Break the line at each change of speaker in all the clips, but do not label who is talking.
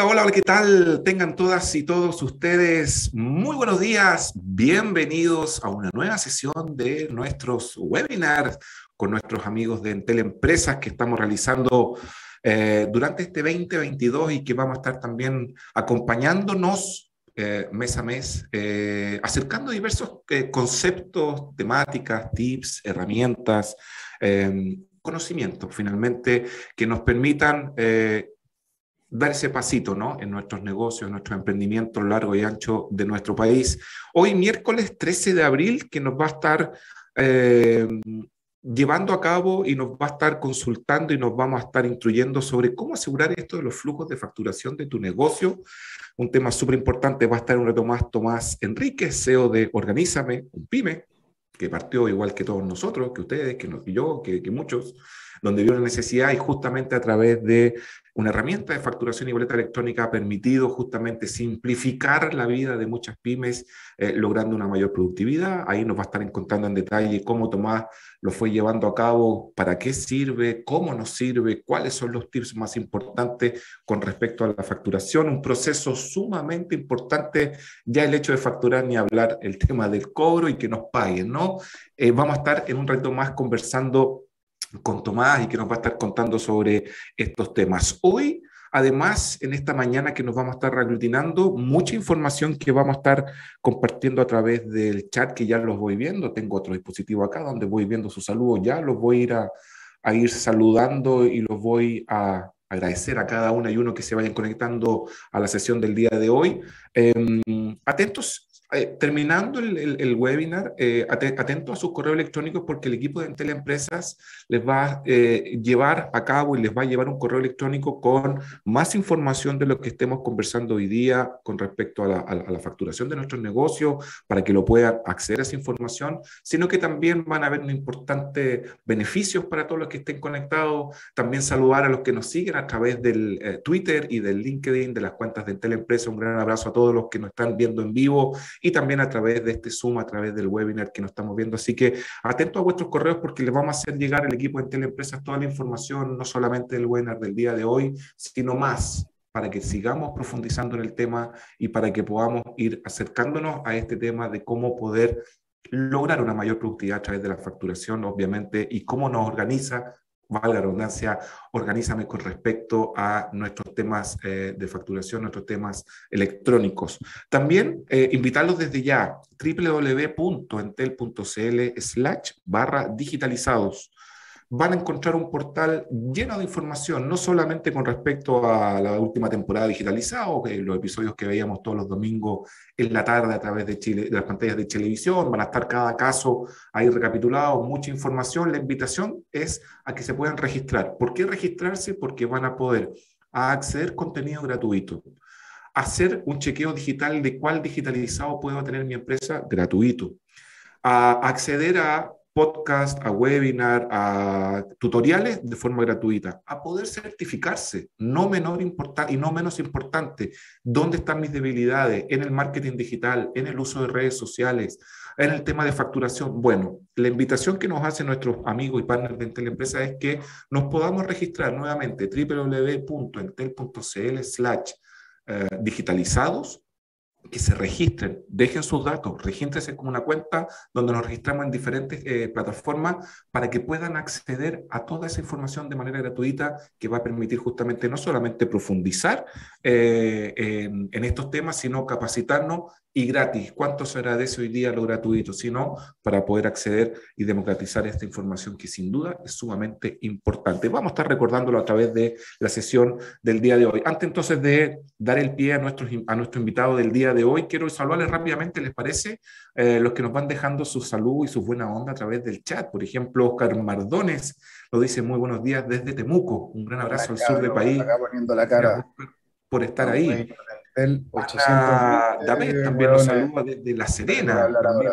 Hola, hola, ¿qué tal? Tengan todas y todos ustedes muy buenos días. Bienvenidos a una nueva sesión de nuestros webinars con nuestros amigos de Empresas que estamos realizando eh, durante este 2022 y que vamos a estar también acompañándonos eh, mes a mes, eh, acercando diversos conceptos, temáticas, tips, herramientas, conocimientos finalmente que nos permitan dar ese pasito ¿no? en nuestros negocios, en nuestros emprendimientos largo y ancho de nuestro país. Hoy miércoles 13 de abril que nos va a estar eh, llevando a cabo y nos va a estar consultando y nos vamos a estar instruyendo sobre cómo asegurar esto de los flujos de facturación de tu negocio. Un tema súper importante va a estar un reto más Tomás Enríquez, CEO de Organízame, un pyme que partió igual que todos nosotros, que ustedes, que, yo, que, que muchos, donde vio la necesidad y justamente a través de una herramienta de facturación y boleta electrónica ha permitido justamente simplificar la vida de muchas pymes, eh, logrando una mayor productividad. Ahí nos va a estar encontrando en detalle cómo Tomás lo fue llevando a cabo, para qué sirve, cómo nos sirve, cuáles son los tips más importantes con respecto a la facturación. Un proceso sumamente importante, ya el hecho de facturar ni hablar el tema del cobro y que nos paguen, ¿no? Eh, vamos a estar en un rato más conversando con Tomás y que nos va a estar contando sobre estos temas. Hoy, además, en esta mañana que nos vamos a estar aglutinando, mucha información que vamos a estar compartiendo a través del chat que ya los voy viendo. Tengo otro dispositivo acá donde voy viendo sus saludos ya, los voy a ir a, ir saludando y los voy a agradecer a cada uno y uno que se vayan conectando a la sesión del día de hoy. Em, atentos eh, terminando el, webinar, eh, atento a sus correos electrónicos porque el equipo de Empresas les va a eh, llevar a cabo y les va a llevar un correo electrónico con más información de lo que estemos conversando hoy día con respecto a la, facturación de nuestros negocios para que lo puedan acceder a esa información, sino que también van a haber un importante beneficios para todos los que estén conectados. También saludar a los que nos siguen a través del Twitter y del LinkedIn de las cuentas de Empresas Un gran abrazo a todos los que nos están viendo en vivo y también a través de este Zoom, a través del webinar que nos estamos viendo. Así que atento a vuestros correos porque les vamos a hacer llegar el equipo de Teleempresas toda la información, no solamente del webinar del día de hoy, sino más para que sigamos profundizando en el tema y para que podamos ir acercándonos a este tema de cómo poder lograr una mayor productividad a través de la facturación, obviamente, y cómo nos organiza Vale, la redundancia, organízame con respecto a nuestros temas eh, de facturación, nuestros temas electrónicos. También eh, invitarlos desde ya, www.entel.cl slash barra digitalizados van a encontrar un portal lleno de información, no solamente con respecto a la última temporada digitalizada, los episodios que veíamos todos los domingos en la tarde a través de, Chile, las pantallas de televisión, van a estar cada caso ahí recapitulado, mucha información. La invitación es a que se puedan registrar. ¿Por qué registrarse? Porque van a poder acceder contenido gratuito hacer un chequeo digital de cuál digitalizado puedo tener mi empresa gratuito, a acceder a podcast, a webinar, a tutoriales de forma gratuita, a poder certificarse, no menor y no menos importante, dónde están mis debilidades en el marketing digital, en el uso de redes sociales, en el tema de facturación. Bueno, la invitación que nos hace nuestros amigos y partners de Intel Empresa es que nos podamos registrar nuevamente www.entel.cl slash eh, digitalizados que se registren, dejen sus datos, regístrense como una cuenta donde nos registramos en diferentes eh, plataformas para que puedan acceder a toda esa información de manera gratuita que va a permitir justamente no solamente profundizar eh, en, estos temas, sino capacitarnos y gratis. ¿Cuánto se agradece hoy día lo gratuito? Sino para poder acceder y democratizar esta información que sin duda es sumamente importante. Vamos a estar recordándolo a través de la sesión del día de hoy. Antes entonces de dar el pie a, nuestros, a nuestro invitado del día de hoy, quiero saludarles rápidamente, ¿les parece? Eh, los que nos van dejando su salud y su buena onda a través del chat. Por ejemplo, Oscar Mardones lo dice muy buenos días desde Temuco. Un gran abrazo al sur del país. Por estar ahí
el eh, también nos eh, saluda
desde La Serena.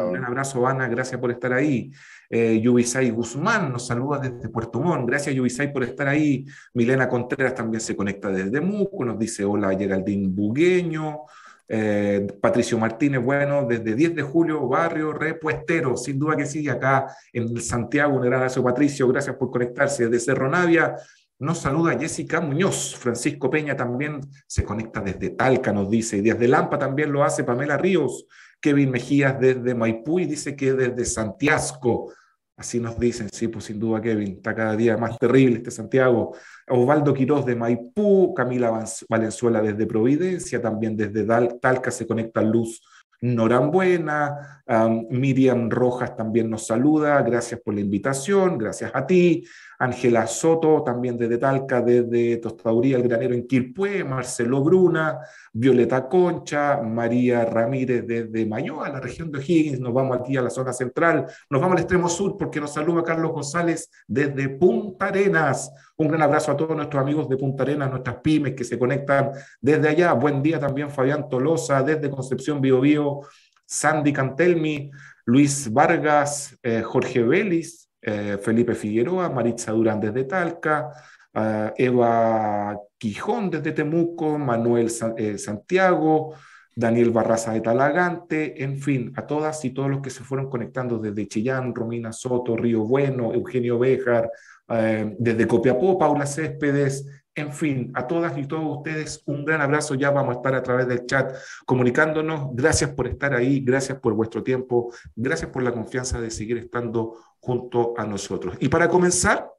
un abrazo, Ana, gracias por estar ahí. Eh, Yubisay Guzmán nos saluda desde Puerto Montt. Gracias, Yubisay, por estar ahí. Milena Contreras también se conecta desde Muco, nos dice hola, Geraldine Bugueño. Eh, Patricio Martínez, bueno, desde 10 de julio, barrio repuestero, sin duda que sigue acá en Santiago, un gran abrazo Patricio, gracias por conectarse, desde Cerro Navia, nos saluda Jessica Muñoz. Francisco Peña también se conecta desde Talca, nos dice. Y desde Lampa también lo hace Pamela Ríos. Kevin Mejías desde Maipú y dice que desde Santiago. Así nos dicen, sí, pues sin duda, Kevin. Está cada día más terrible este Santiago. Osvaldo Quiroz de Maipú. Camila Valenzuela desde Providencia. También desde Talca se conecta Luz Norambuena, Buena, Miriam Rojas también nos saluda, gracias por la invitación, gracias a ti, Ángela Soto también desde Talca, desde Tostauría, El Granero en Quilpué, Marcelo Bruna, Violeta Concha, María Ramírez desde Mayoa, la región de O'Higgins, nos vamos aquí a la zona central, nos vamos al extremo sur porque nos saluda Carlos González desde Punta Arenas, un gran abrazo a todos nuestros amigos de Punta Arenas, nuestras pymes que se conectan desde allá. Buen día también Fabián Tolosa desde Concepción Bio Bio, Sandy Cantelmi, Luis Vargas, eh, Jorge Vélez, eh, Felipe Figueroa, Maritza Durán desde Talca, eh, Eva Quijón desde Temuco, Manuel Santiago, Daniel Barraza de Talagante, en fin, a todas y todos los que se fueron conectando desde Chillán, Romina Soto, Río Bueno, Eugenio Bejar, eh, desde Copiapó, Paula Céspedes, en fin, a todas y todos ustedes un gran abrazo. Ya vamos a estar a través del chat comunicándonos. Gracias por estar ahí, gracias por vuestro tiempo, gracias por la confianza de seguir estando junto a nosotros. Y para comenzar,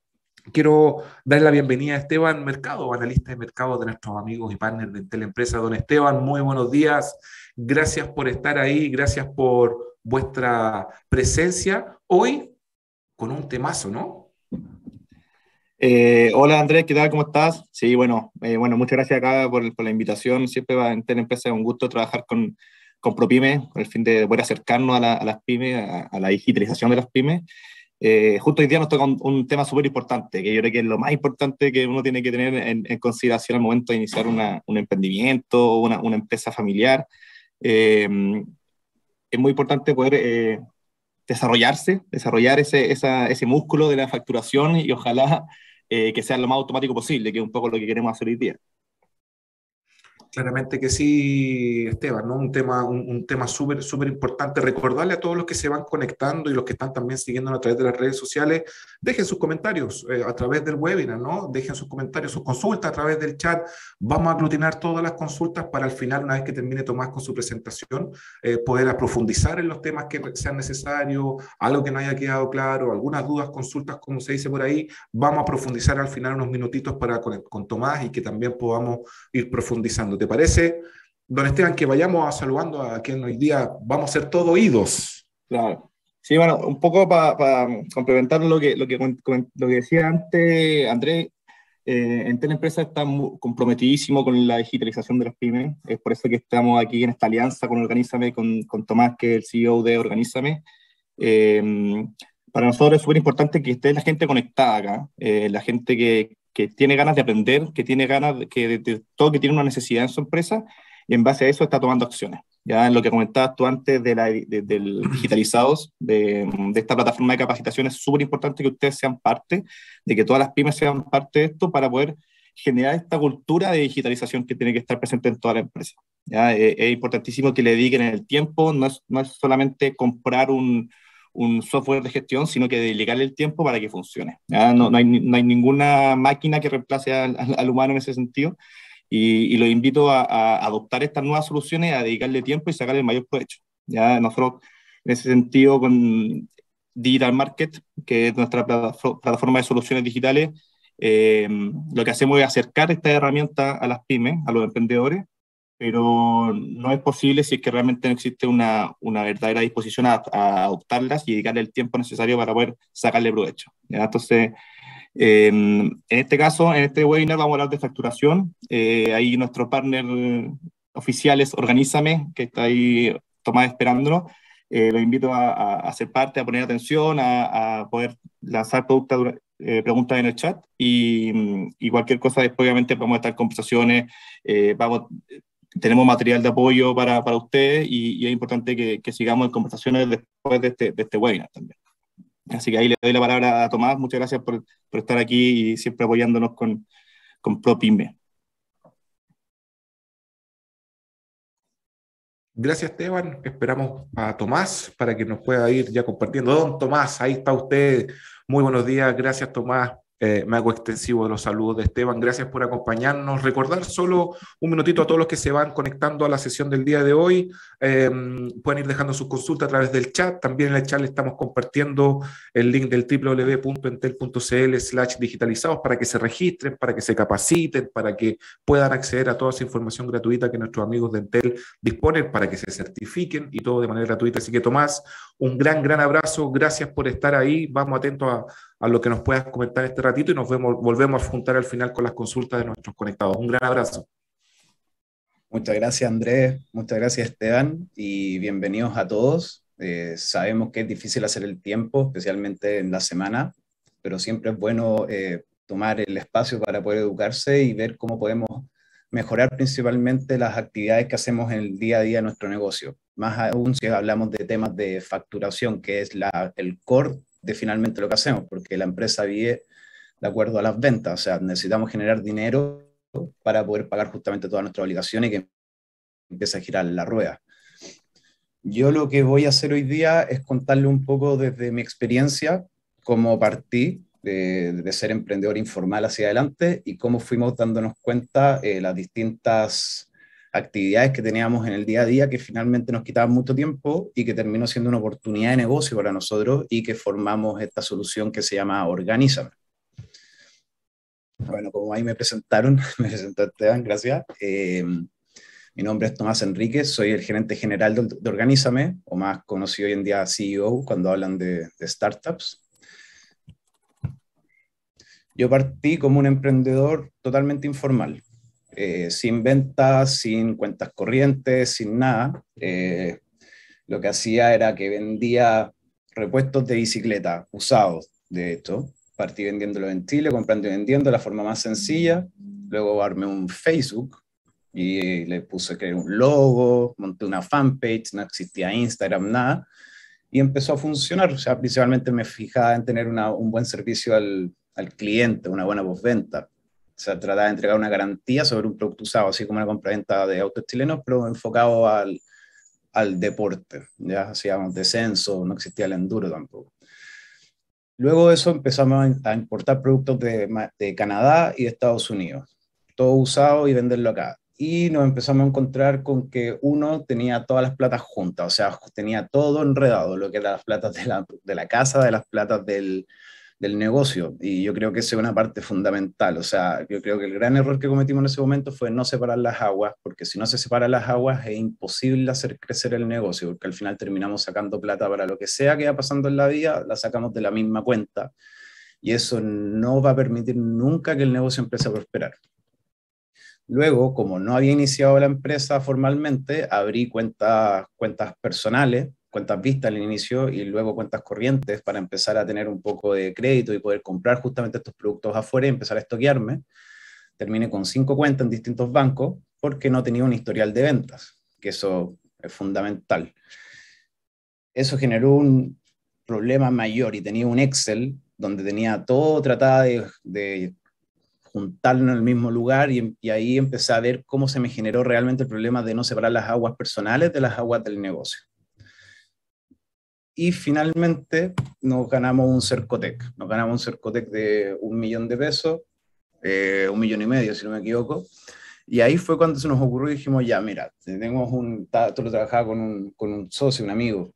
quiero dar la bienvenida a Esteban Mercado, analista de mercado de nuestros amigos y partners de Teleempresa. Don Esteban, muy buenos días. Gracias por estar ahí, gracias por vuestra presencia hoy con un temazo, ¿no? Eh, hola Andrés, ¿qué tal? ¿Cómo estás? Sí, bueno, eh,
bueno muchas gracias acá por, la invitación. Siempre va a tener empresa un gusto trabajar con, con ProPyme, con el fin de poder acercarnos a, las pymes, a, la digitalización de las pymes. Eh, justo hoy día nos toca un, tema súper importante, que yo creo que es lo más importante que uno tiene que tener en, consideración al momento de iniciar una, un emprendimiento o una, una, empresa familiar. es muy importante poder desarrollarse, desarrollar ese, ese músculo de la facturación y ojalá eh, que sea lo más automático posible, que es un poco lo que queremos hacer hoy día.
Claramente que sí, Esteban, ¿no? un tema, un, tema súper, súper importante. Recordarle a todos los que se van conectando y los que están también siguiendo a través de las redes sociales, dejen sus comentarios eh, a través del webinar, ¿no? Dejen sus comentarios, sus consultas a través del chat. Vamos a aglutinar todas las consultas para al final, una vez que termine Tomás con su presentación, eh, poder aprofundizar en los temas que sean necesarios, algo que no haya quedado claro, algunas dudas, consultas, como se dice por ahí. Vamos a profundizar al final unos minutitos para con, con Tomás y que también podamos ir profundizando parece, don Esteban, que vayamos a saludando a quien hoy día vamos a ser todos oídos? Claro. Sí, bueno, un poco para um, complementar lo
que, lo, que, lo que decía antes Andrés, eh, Entel Empresa está comprometidísimo con la digitalización de las pymes, es por eso que estamos aquí en esta alianza con Organízame, con, con Tomás, que es el CEO de Organízame. Eh, para nosotros es súper importante que esté la gente conectada acá, eh, la gente que, que tiene ganas de aprender, que tiene ganas de, que, todo, que tiene una necesidad en su empresa y en base a eso está tomando acciones. Ya en lo que comentabas tú antes de, la, digitalizados, de, esta plataforma de capacitación, es súper importante que ustedes sean parte, de que todas las pymes sean parte de esto para poder generar esta cultura de digitalización que tiene que estar presente en toda la empresa. ¿ya? Eh, es, importantísimo que le dediquen el tiempo, no no es solamente comprar un, un software de gestión, sino que dedicarle el tiempo para que funcione. No, hay, ninguna máquina que reemplace al, humano en ese sentido. Y, y los invito a, adoptar estas nuevas soluciones, a dedicarle tiempo y sacar el mayor provecho. ¿ya? Nosotros, en ese sentido, con Digital Market, que es nuestra plataforma de soluciones digitales, eh, lo que hacemos es acercar esta herramienta a las pymes, a los emprendedores, pero no es posible si es que realmente no existe una, una verdadera disposición a, a, adoptarlas y dedicarle el tiempo necesario para poder sacarle provecho. Entonces, em, en este caso, en este webinar vamos a hablar de facturación. Eh, ahí nuestro partner oficial es Organízame, que está ahí tomada esperándonos. Eh, los invito a, hacer parte, a poner atención, a, poder lanzar productos eh, preguntas en el chat y, cualquier cosa después obviamente vamos a estar conversaciones, eh, vamos, tenemos material de apoyo para, para ustedes y, es importante que, sigamos en conversaciones después este, de este, webinar también. Así que ahí le doy la palabra a Tomás. Muchas gracias por, estar aquí y siempre apoyándonos con, con ProPyme.
Gracias, Esteban. Esperamos a Tomás para que nos pueda ir ya compartiendo. Don Tomás, ahí está usted. Muy buenos días. Gracias, Tomás, eh, me hago extensivo de los saludos de Esteban. Gracias por acompañarnos. Recordar solo un minutito a todos los que se van conectando a la sesión del día de hoy. Eh, pueden ir dejando sus consultas a través del chat. También en el chat le estamos compartiendo el link del www.entel.cl slash digitalizados para que se registren, para que se capaciten, para que puedan acceder a toda esa información gratuita que nuestros amigos de Entel disponen, para que se certifiquen y todo de manera gratuita. Así que Tomás, un gran, gran abrazo. Gracias por estar ahí. Vamos atentos a a lo que nos puedas comentar este ratito y nos volvemos a juntar al final con las consultas de nuestros conectados. Un gran
abrazo. Muchas gracias Andrés, muchas gracias Esteban y bienvenidos a todos. Eh, sabemos que es difícil hacer el tiempo, especialmente en la semana, pero siempre es bueno eh, tomar el espacio para poder educarse y ver cómo podemos mejorar principalmente las actividades que hacemos en el día a día de nuestro negocio. Más aún si hablamos de temas de facturación, que es la, el core de finalmente lo que hacemos, porque la empresa vive de acuerdo a las ventas, o sea, necesitamos generar dinero para poder pagar justamente todas nuestras obligaciones y que empiece a girar la rueda. Yo lo que voy a hacer hoy día es contarle un poco desde mi experiencia, cómo partí de, ser emprendedor informal hacia adelante y cómo fuimos dándonos cuenta eh, las distintas actividades que teníamos en el día a día que finalmente nos quitaban mucho tiempo y que terminó siendo una oportunidad de negocio para nosotros y que formamos esta solución que se llama Organizame. Bueno, como ahí me presentaron, me presentó Esteban, gracias. Eh, mi nombre es Tomás Enríquez, soy el gerente general de, de Organízame, o más conocido hoy en día CEO cuando hablan de startups. Yo partí como un emprendedor totalmente informal eh, sin ventas, sin cuentas corrientes, sin nada. Eh, lo que hacía era que vendía repuestos de bicicleta usados, de hecho. Partí vendiéndolo en Chile, comprando y vendiendo la forma más sencilla. Luego armé un Facebook y le puse crear un logo, monté una fanpage, no existía Instagram, nada. Y empezó a funcionar. O sea, principalmente me fijaba en tener un buen servicio al, al cliente, una buena postventa sea, trataba de entregar una garantía sobre un producto usado, así como la compraventa de autos chilenos, pero enfocado al, al deporte. Ya hacíamos descenso, no existía el enduro tampoco. Luego de eso empezamos a importar productos de, de, Canadá y de Estados Unidos, todo usado y venderlo acá. Y nos empezamos a encontrar con que uno tenía todas las platas juntas, o sea, tenía todo enredado, lo que eran las platas de la, de la casa, de las platas del, del negocio. Y yo creo que esa es una parte fundamental. O sea, yo creo que el gran error que cometimos en ese momento fue no separar las aguas, porque si no se separan las aguas es imposible hacer crecer el negocio, porque al final terminamos sacando plata para lo que sea que va pasando en la vida, la sacamos de la misma cuenta. Y eso no va a permitir nunca que el negocio empiece a prosperar. Luego, como no había iniciado la empresa formalmente, abrí cuentas, cuentas personales cuentas vistas al inicio y luego cuentas corrientes para empezar a tener un poco de crédito y poder comprar justamente estos productos afuera y empezar a estoquearme. Terminé con cinco cuentas en distintos bancos porque no tenía un historial de ventas, que eso es fundamental. Eso generó un problema mayor y tenía un Excel donde tenía todo tratado de, juntarlo en el mismo lugar y, ahí empecé a ver cómo se me generó realmente el problema de no separar las aguas personales de las aguas del negocio. Y finalmente nos ganamos un Cercotec. Nos ganamos un Cercotec de un millón de pesos, eh, un millón y medio, si no me equivoco. Y ahí fue cuando se nos ocurrió y dijimos, ya, mira, tenemos un, tú lo trabajaba con un, con un socio, un amigo,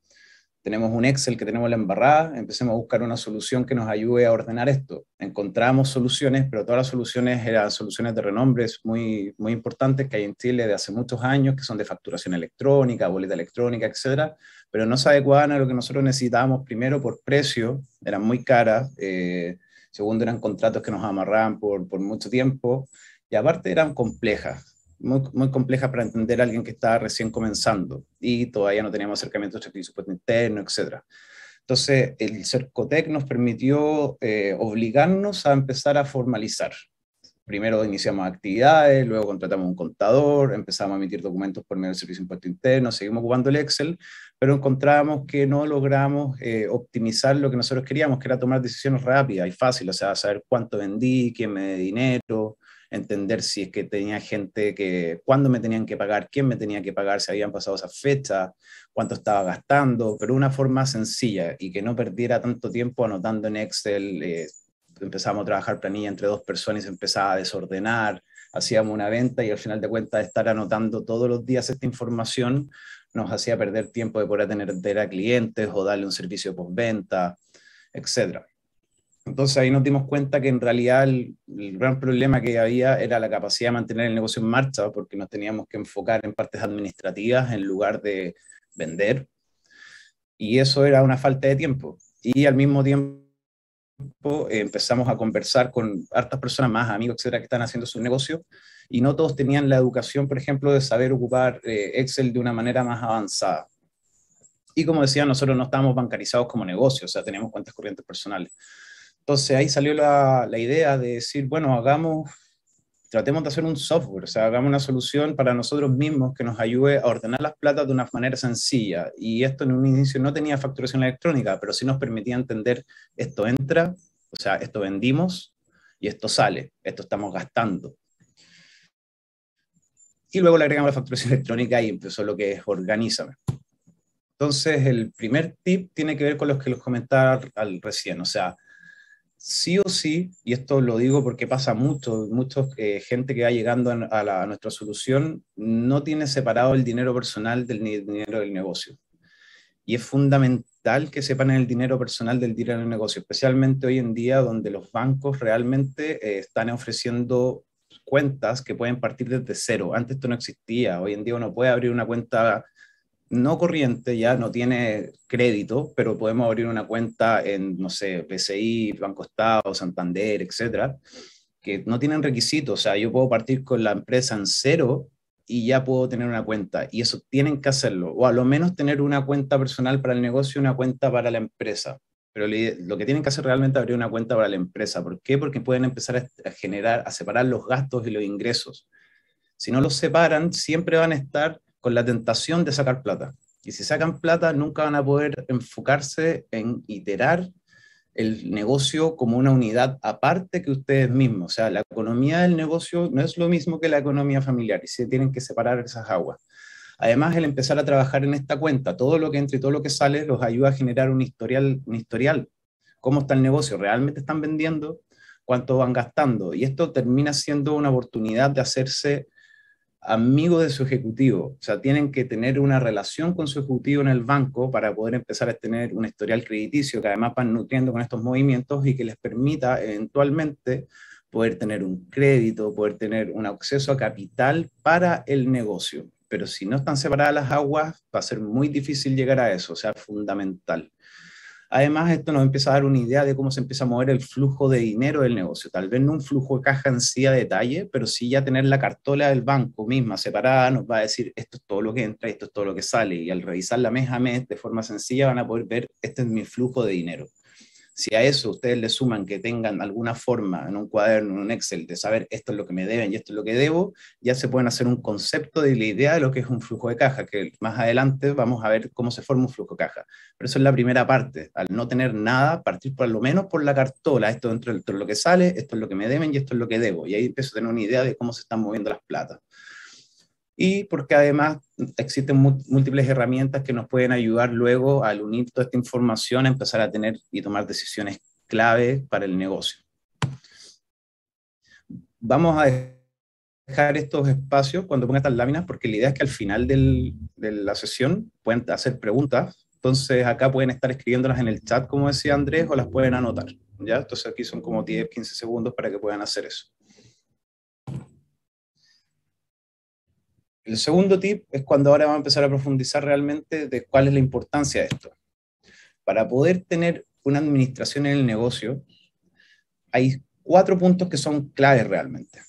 tenemos un Excel que tenemos la embarrada, empecemos a buscar una solución que nos ayude a ordenar esto. Encontramos soluciones, pero todas las soluciones eran soluciones de renombres muy, muy importantes que hay en Chile de hace muchos años, que son de facturación electrónica, boleta electrónica, etcétera, pero no se adecuaban a lo que nosotros necesitábamos primero por precio, eran muy caras, eh, segundo eran contratos que nos amarraban por, mucho tiempo y aparte eran complejas. Muy, complejas para entender a alguien que estaba recién comenzando y todavía no teníamos acercamiento a este presupuesto interno, etc. Entonces, el CERCOTEC nos permitió eh, obligarnos a empezar a formalizar primero iniciamos actividades, luego contratamos un contador, empezamos a emitir documentos por medio del Servicio de Impuesto Interno, seguimos ocupando el Excel, pero encontramos que no logramos eh, optimizar lo que nosotros queríamos, que era tomar decisiones rápidas y fáciles, o sea, saber cuánto vendí, quién me dé dinero, entender si es que tenía gente que, cuándo me tenían que pagar, quién me tenía que pagar, si habían pasado esas fechas, cuánto estaba gastando, pero de una forma sencilla y que no perdiera tanto tiempo anotando en Excel eh, empezamos a trabajar planilla entre dos personas y se empezaba a desordenar, hacíamos una venta y al final de cuentas estar anotando todos los días esta información nos hacía perder tiempo de poder atender a clientes o darle un servicio postventa, etc. Entonces ahí nos dimos cuenta que en realidad el, gran problema que había era la capacidad de mantener el negocio en marcha, porque nos teníamos que enfocar en partes administrativas en lugar de vender. Y eso era una falta de tiempo. Y al mismo tiempo empezamos a conversar con hartas personas más, amigos, etcétera, que están haciendo su negocio, y no todos tenían la educación, por ejemplo, de saber ocupar eh, Excel de una manera más avanzada. Y como decía, nosotros no estábamos bancarizados como negocio, o sea, tenemos cuentas corrientes personales. Entonces ahí salió la, la idea de decir, bueno, hagamos tratemos de hacer un software, o sea, hagamos una solución para nosotros mismos que nos ayude a ordenar las platas de una manera sencilla. Y esto en un inicio no tenía facturación electrónica, pero sí nos permitía entender esto entra, o sea, esto vendimos y esto sale, esto estamos gastando. Y luego le agregamos la facturación electrónica y empezó lo que es organízame. Entonces, el primer tip tiene que ver con los que los comentaba al recién, o sea, sí o sí, y esto lo digo porque pasa mucho, mucha eh, gente que va llegando a, nuestra solución no tiene separado el dinero personal del dinero del negocio. Y es fundamental que sepan el dinero personal del dinero del negocio, especialmente hoy en día donde los bancos realmente eh, están ofreciendo cuentas que pueden partir desde cero. Antes esto no existía. Hoy en día uno puede abrir una cuenta no corriente, ya no tiene crédito, pero podemos abrir una cuenta en, no sé, PCI, Banco Estado, Santander, etcétera, que no tienen requisitos. O sea, yo puedo partir con la empresa en cero y ya puedo tener una cuenta. Y eso tienen que hacerlo. O a lo menos tener una cuenta personal para el negocio y una cuenta para la empresa. Pero lo que tienen que hacer realmente es abrir una cuenta para la empresa. ¿Por qué? Porque pueden empezar a generar, a separar los gastos y los ingresos. Si no los separan, siempre van a estar con la tentación de sacar plata. Y si sacan plata, nunca van a poder enfocarse en iterar el negocio como una unidad aparte que ustedes mismos. O sea, la economía del negocio no es lo mismo que la economía familiar y se tienen que separar esas aguas. Además, el empezar a trabajar en esta cuenta, todo lo que entra y todo lo que sale los ayuda a generar un historial, un historial. ¿Cómo está el negocio? ¿Realmente están vendiendo? ¿Cuánto van gastando? Y esto termina siendo una oportunidad de hacerse amigo de su ejecutivo. O sea, tienen que tener una relación con su ejecutivo en el banco para poder empezar a tener un historial crediticio que además van nutriendo con estos movimientos y que les permita eventualmente poder tener un crédito, poder tener un acceso a capital para el negocio. Pero si no están separadas las aguas, va a ser muy difícil llegar a eso, o sea, fundamental. Además, esto nos empieza a dar una idea de cómo se empieza a mover el flujo de dinero del negocio. Tal vez no un flujo de caja en sí a detalle, pero sí ya tener la cartola del banco misma separada nos va a decir esto es todo lo que entra esto es todo lo que sale. Y al revisarla mes a mes de forma sencilla van a poder ver este es mi flujo de dinero. Si a eso ustedes le suman que tengan alguna forma en un cuaderno, en un Excel, de saber esto es lo que me deben y esto es lo que debo, ya se pueden hacer un concepto de la idea de lo que es un flujo de caja, que más adelante vamos a ver cómo se forma un flujo de caja. Pero eso es la primera parte. Al no tener nada, partir por lo menos por la cartola, esto dentro de lo que sale, esto es lo que me deben y esto es lo que debo. Y ahí empiezo a tener una idea de cómo se están moviendo las platas y porque además existen múltiples herramientas que nos pueden ayudar luego al unir toda esta información a empezar a tener y tomar decisiones clave para el negocio. Vamos a dejar estos espacios cuando ponga estas láminas porque la idea es que al final de la sesión pueden hacer preguntas. Entonces acá pueden estar escribiéndolas en el chat, como decía Andrés, o las pueden anotar. ¿ya? Entonces aquí son como 10, 15 segundos para que puedan hacer eso. El segundo tip es cuando ahora vamos a empezar a profundizar realmente de cuál es la importancia de esto. Para poder tener una administración en el negocio, hay cuatro puntos que son claves realmente.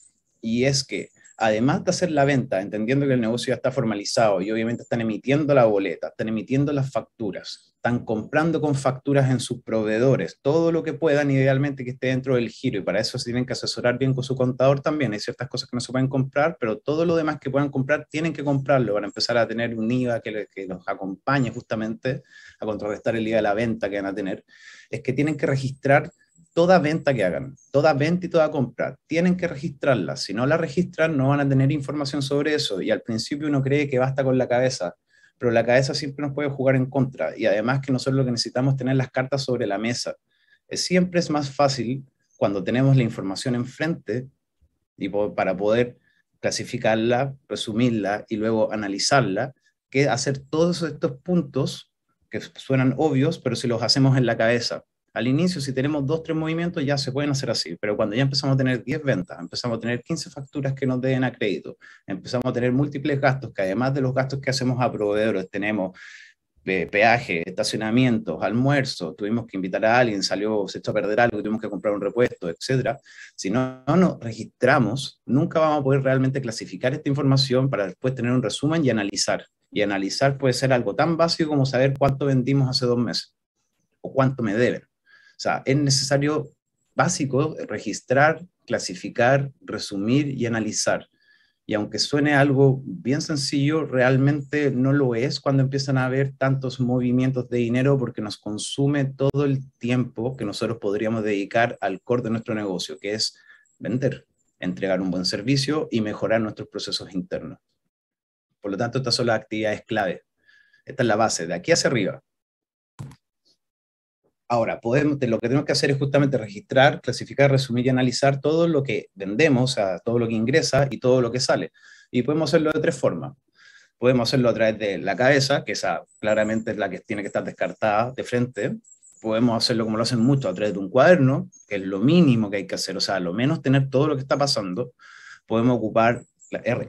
Y es que, además de hacer la venta, entendiendo que el negocio ya está formalizado y obviamente están emitiendo la boleta, están emitiendo las facturas, están comprando con facturas en sus proveedores, todo lo que puedan, idealmente que esté dentro del giro, y para eso se tienen que asesorar bien con su contador también. Hay ciertas cosas que no se pueden comprar, pero todo lo demás que puedan comprar tienen que comprarlo para empezar a tener un IVA que, les que los acompañe justamente a contrarrestar el IVA de la venta que van a tener. Es que tienen que registrar toda venta que hagan, toda venta y toda compra, tienen que registrarla. Si no la registran, no van a tener información sobre eso. Y al principio uno cree que basta con la cabeza pero la cabeza siempre nos puede jugar en contra y además que nosotros lo que necesitamos es tener las cartas sobre la mesa. Siempre es más fácil cuando tenemos la información enfrente y para poder clasificarla, resumirla y luego analizarla, que hacer todos estos puntos que suenan obvios, pero si los hacemos en la cabeza. Al inicio, si tenemos dos, tres movimientos, ya se pueden hacer así, pero cuando ya empezamos a tener 10 ventas, empezamos a tener 15 facturas que nos den a crédito, empezamos a tener múltiples gastos, que además de los gastos que hacemos a proveedores, tenemos eh, peaje, estacionamientos, almuerzos, tuvimos que invitar a alguien, salió, se echó a perder algo, tuvimos que comprar un repuesto, etc. Si no, no nos registramos, nunca vamos a poder realmente clasificar esta información para después tener un resumen y analizar. Y analizar puede ser algo tan básico como saber cuánto vendimos hace dos meses o cuánto me deben. O sea, es necesario básico registrar, clasificar, resumir y analizar. Y aunque suene algo bien sencillo, realmente no lo es cuando empiezan a haber tantos movimientos de dinero porque nos consume todo el tiempo que nosotros podríamos dedicar al core de nuestro negocio, que es vender, entregar un buen servicio y mejorar nuestros procesos internos. Por lo tanto, estas son las actividades clave. Esta es la base, de aquí hacia arriba. Ahora, podemos, lo que tenemos que hacer es justamente registrar, clasificar, resumir y analizar todo lo que vendemos, o sea, todo lo que ingresa y todo lo que sale. Y podemos hacerlo de tres formas. Podemos hacerlo a través de la cabeza, que esa claramente es la que tiene que estar descartada de frente. Podemos hacerlo como lo hacen muchos, a través de un cuaderno, que es lo mínimo que hay que hacer, o sea, lo menos tener todo lo que está pasando podemos ocupar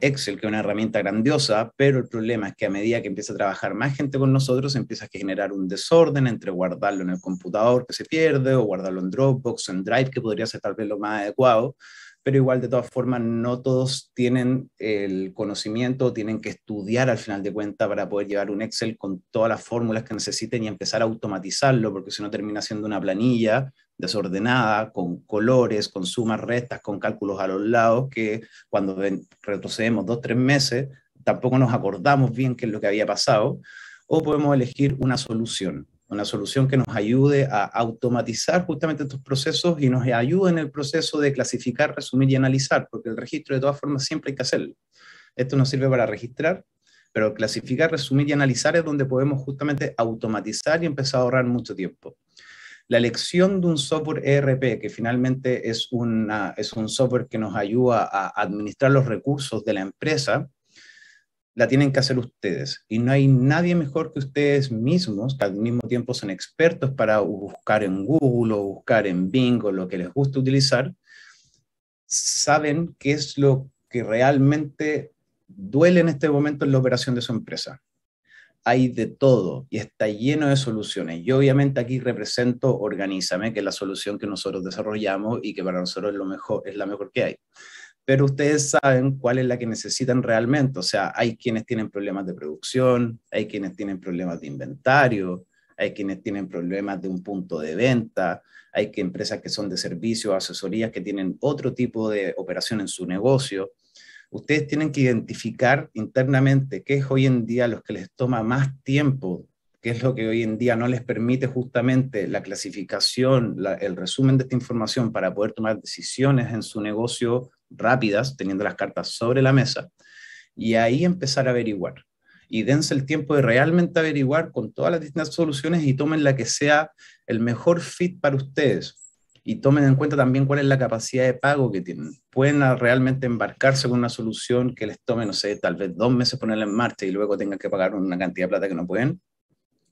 Excel, que es una herramienta grandiosa, pero el problema es que a medida que empieza a trabajar más gente con nosotros, empieza a generar un desorden entre guardarlo en el computador que se pierde o guardarlo en Dropbox o en Drive, que podría ser tal vez lo más adecuado, pero igual de todas formas no todos tienen el conocimiento, tienen que estudiar al final de cuentas para poder llevar un Excel con todas las fórmulas que necesiten y empezar a automatizarlo, porque si no termina siendo una planilla desordenada, con colores, con sumas rectas, con cálculos a los lados, que cuando retrocedemos dos, tres meses, tampoco nos acordamos bien qué es lo que había pasado, o podemos elegir una solución, una solución que nos ayude a automatizar justamente estos procesos y nos ayude en el proceso de clasificar, resumir y analizar, porque el registro de todas formas siempre hay que hacerlo. Esto nos sirve para registrar, pero clasificar, resumir y analizar es donde podemos justamente automatizar y empezar a ahorrar mucho tiempo la elección de un software ERP, que finalmente es, es un software que nos ayuda a administrar los recursos de la empresa, la tienen que hacer ustedes. Y no hay nadie mejor que ustedes mismos, que al mismo tiempo son expertos para buscar en Google o buscar en Bing o lo que les guste utilizar, saben qué es lo que realmente duele en este momento en la operación de su empresa hay de todo y está lleno de soluciones. Yo obviamente aquí represento Organízame, que es la solución que nosotros desarrollamos y que para nosotros es, lo mejor, es la mejor que hay. Pero ustedes saben cuál es la que necesitan realmente. O sea, hay quienes tienen problemas de producción, hay quienes tienen problemas de inventario, hay quienes tienen problemas de un punto de venta, hay que empresas que son de servicios, asesorías que tienen otro tipo de operación en su negocio ustedes tienen que identificar internamente qué es hoy en día los que les toma más tiempo, qué es lo que hoy en día no les permite justamente la clasificación, el resumen de esta información para poder tomar decisiones en su negocio rápidas, teniendo las cartas sobre la mesa, y ahí empezar a averiguar y dense el tiempo de realmente averiguar con todas las distintas soluciones y tomen la que sea el mejor fit para ustedes y tomen en cuenta también cuál es la capacidad de pago que tienen. Pueden realmente embarcarse con una solución que les tome, no sé, tal vez dos meses ponerla en marcha y luego tengan que pagar una cantidad de plata que no pueden.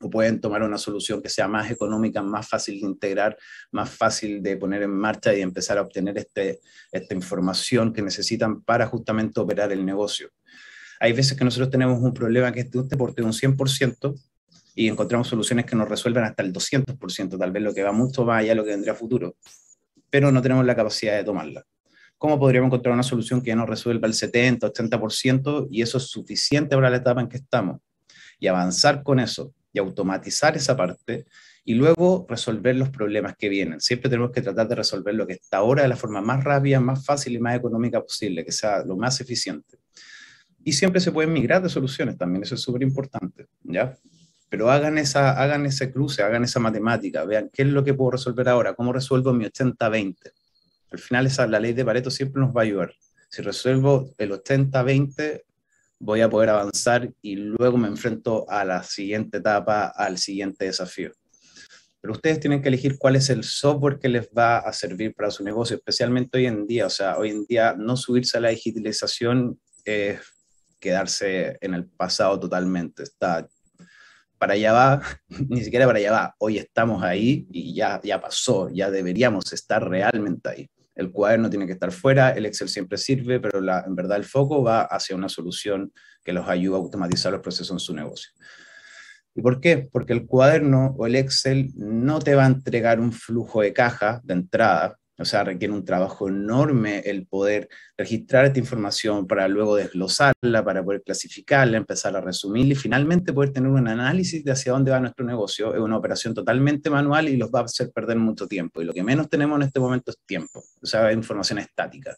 O pueden tomar una solución que sea más económica, más fácil de integrar, más fácil de poner en marcha y empezar a obtener este, esta información que necesitan para justamente operar el negocio. Hay veces que nosotros tenemos un problema que es de un 100%, y encontramos soluciones que nos resuelvan hasta el 200%, tal vez lo que va mucho más allá de lo que vendría futuro, pero no tenemos la capacidad de tomarla. ¿Cómo podríamos encontrar una solución que nos resuelva el 70, 80% y eso es suficiente para la etapa en que estamos? Y avanzar con eso y automatizar esa parte y luego resolver los problemas que vienen. Siempre tenemos que tratar de resolver lo que está ahora de la forma más rápida, más fácil y más económica posible, que sea lo más eficiente. Y siempre se pueden migrar de soluciones también, eso es súper importante, ¿ya? pero hagan, esa, hagan ese cruce, hagan esa matemática, vean qué es lo que puedo resolver ahora, cómo resuelvo mi 80-20. Al final esa, la ley de Pareto siempre nos va a ayudar. Si resuelvo el 80-20, voy a poder avanzar y luego me enfrento a la siguiente etapa, al siguiente desafío. Pero ustedes tienen que elegir cuál es el software que les va a servir para su negocio, especialmente hoy en día. O sea, hoy en día no subirse a la digitalización es quedarse en el pasado totalmente. Está para allá va, ni siquiera para allá va, hoy estamos ahí y ya, ya pasó, ya deberíamos estar realmente ahí. El cuaderno tiene que estar fuera, el Excel siempre sirve, pero en verdad el foco va hacia una solución que los ayude a automatizar los procesos en su negocio. ¿Y por qué? Porque el cuaderno o el Excel no te va a entregar un flujo de caja de entrada, o sea, requiere un trabajo enorme el poder registrar esta información para luego desglosarla, para poder clasificarla, empezar a resumirla y finalmente poder tener un análisis de hacia dónde va nuestro negocio. Es una operación totalmente manual y los va a hacer perder mucho tiempo. Y lo que menos tenemos en este momento es tiempo, o sea, información estática.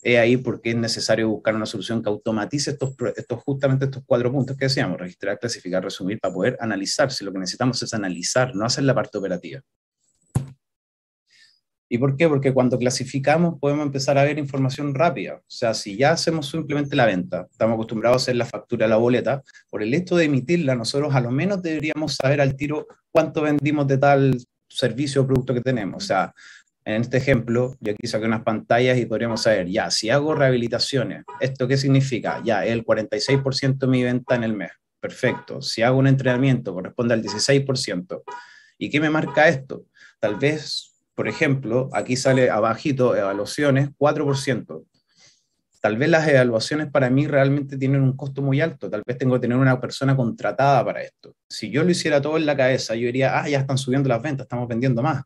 Es ahí porque es necesario buscar una solución que automatice estos, estos, justamente estos cuatro puntos que decíamos, registrar, clasificar, resumir, para poder analizar. Si lo que necesitamos es analizar, no hacer la parte operativa. ¿Y por qué? Porque cuando clasificamos podemos empezar a ver información rápida. O sea, si ya hacemos simplemente la venta, estamos acostumbrados a hacer la factura, la boleta, por el hecho de emitirla, nosotros a lo menos deberíamos saber al tiro cuánto vendimos de tal servicio o producto que tenemos. O sea, en este ejemplo, yo aquí saqué unas pantallas y podríamos saber, ya, si hago rehabilitaciones, ¿esto qué significa? Ya, el 46% de mi venta en el mes. Perfecto. Si hago un entrenamiento, corresponde al 16%. ¿Y qué me marca esto? Tal vez por ejemplo, aquí sale abajito evaluaciones 4%. Tal vez las evaluaciones para mí realmente tienen un costo muy alto, tal vez tengo que tener una persona contratada para esto. Si yo lo hiciera todo en la cabeza, yo diría, ah, ya están subiendo las ventas, estamos vendiendo más.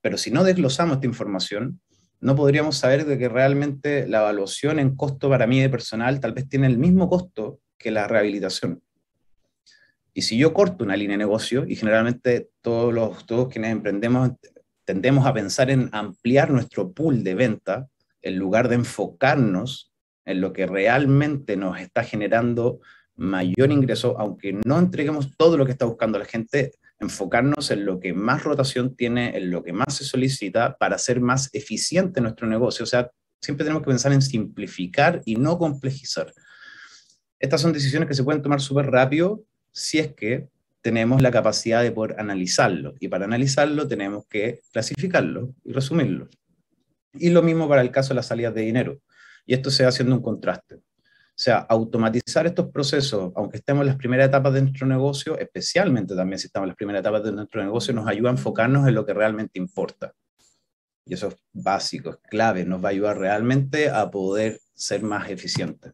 Pero si no desglosamos esta información, no podríamos saber de que realmente la evaluación en costo para mí de personal tal vez tiene el mismo costo que la rehabilitación. Y si yo corto una línea de negocio, y generalmente todos, los, todos quienes emprendemos tendemos a pensar en ampliar nuestro pool de venta en lugar de enfocarnos en lo que realmente nos está generando mayor ingreso, aunque no entreguemos todo lo que está buscando la gente, enfocarnos en lo que más rotación tiene, en lo que más se solicita para ser más eficiente nuestro negocio. O sea, siempre tenemos que pensar en simplificar y no complejizar. Estas son decisiones que se pueden tomar súper rápido si es que tenemos la capacidad de poder analizarlo. Y para analizarlo tenemos que clasificarlo y resumirlo. Y lo mismo para el caso de las salidas de dinero. Y esto se va haciendo un contraste. O sea, automatizar estos procesos, aunque estemos en las primeras etapas de nuestro negocio, especialmente también si estamos en las primeras etapas de nuestro negocio, nos ayuda a enfocarnos en lo que realmente importa. Y eso es básico, es clave, nos va a ayudar realmente a poder ser más eficientes.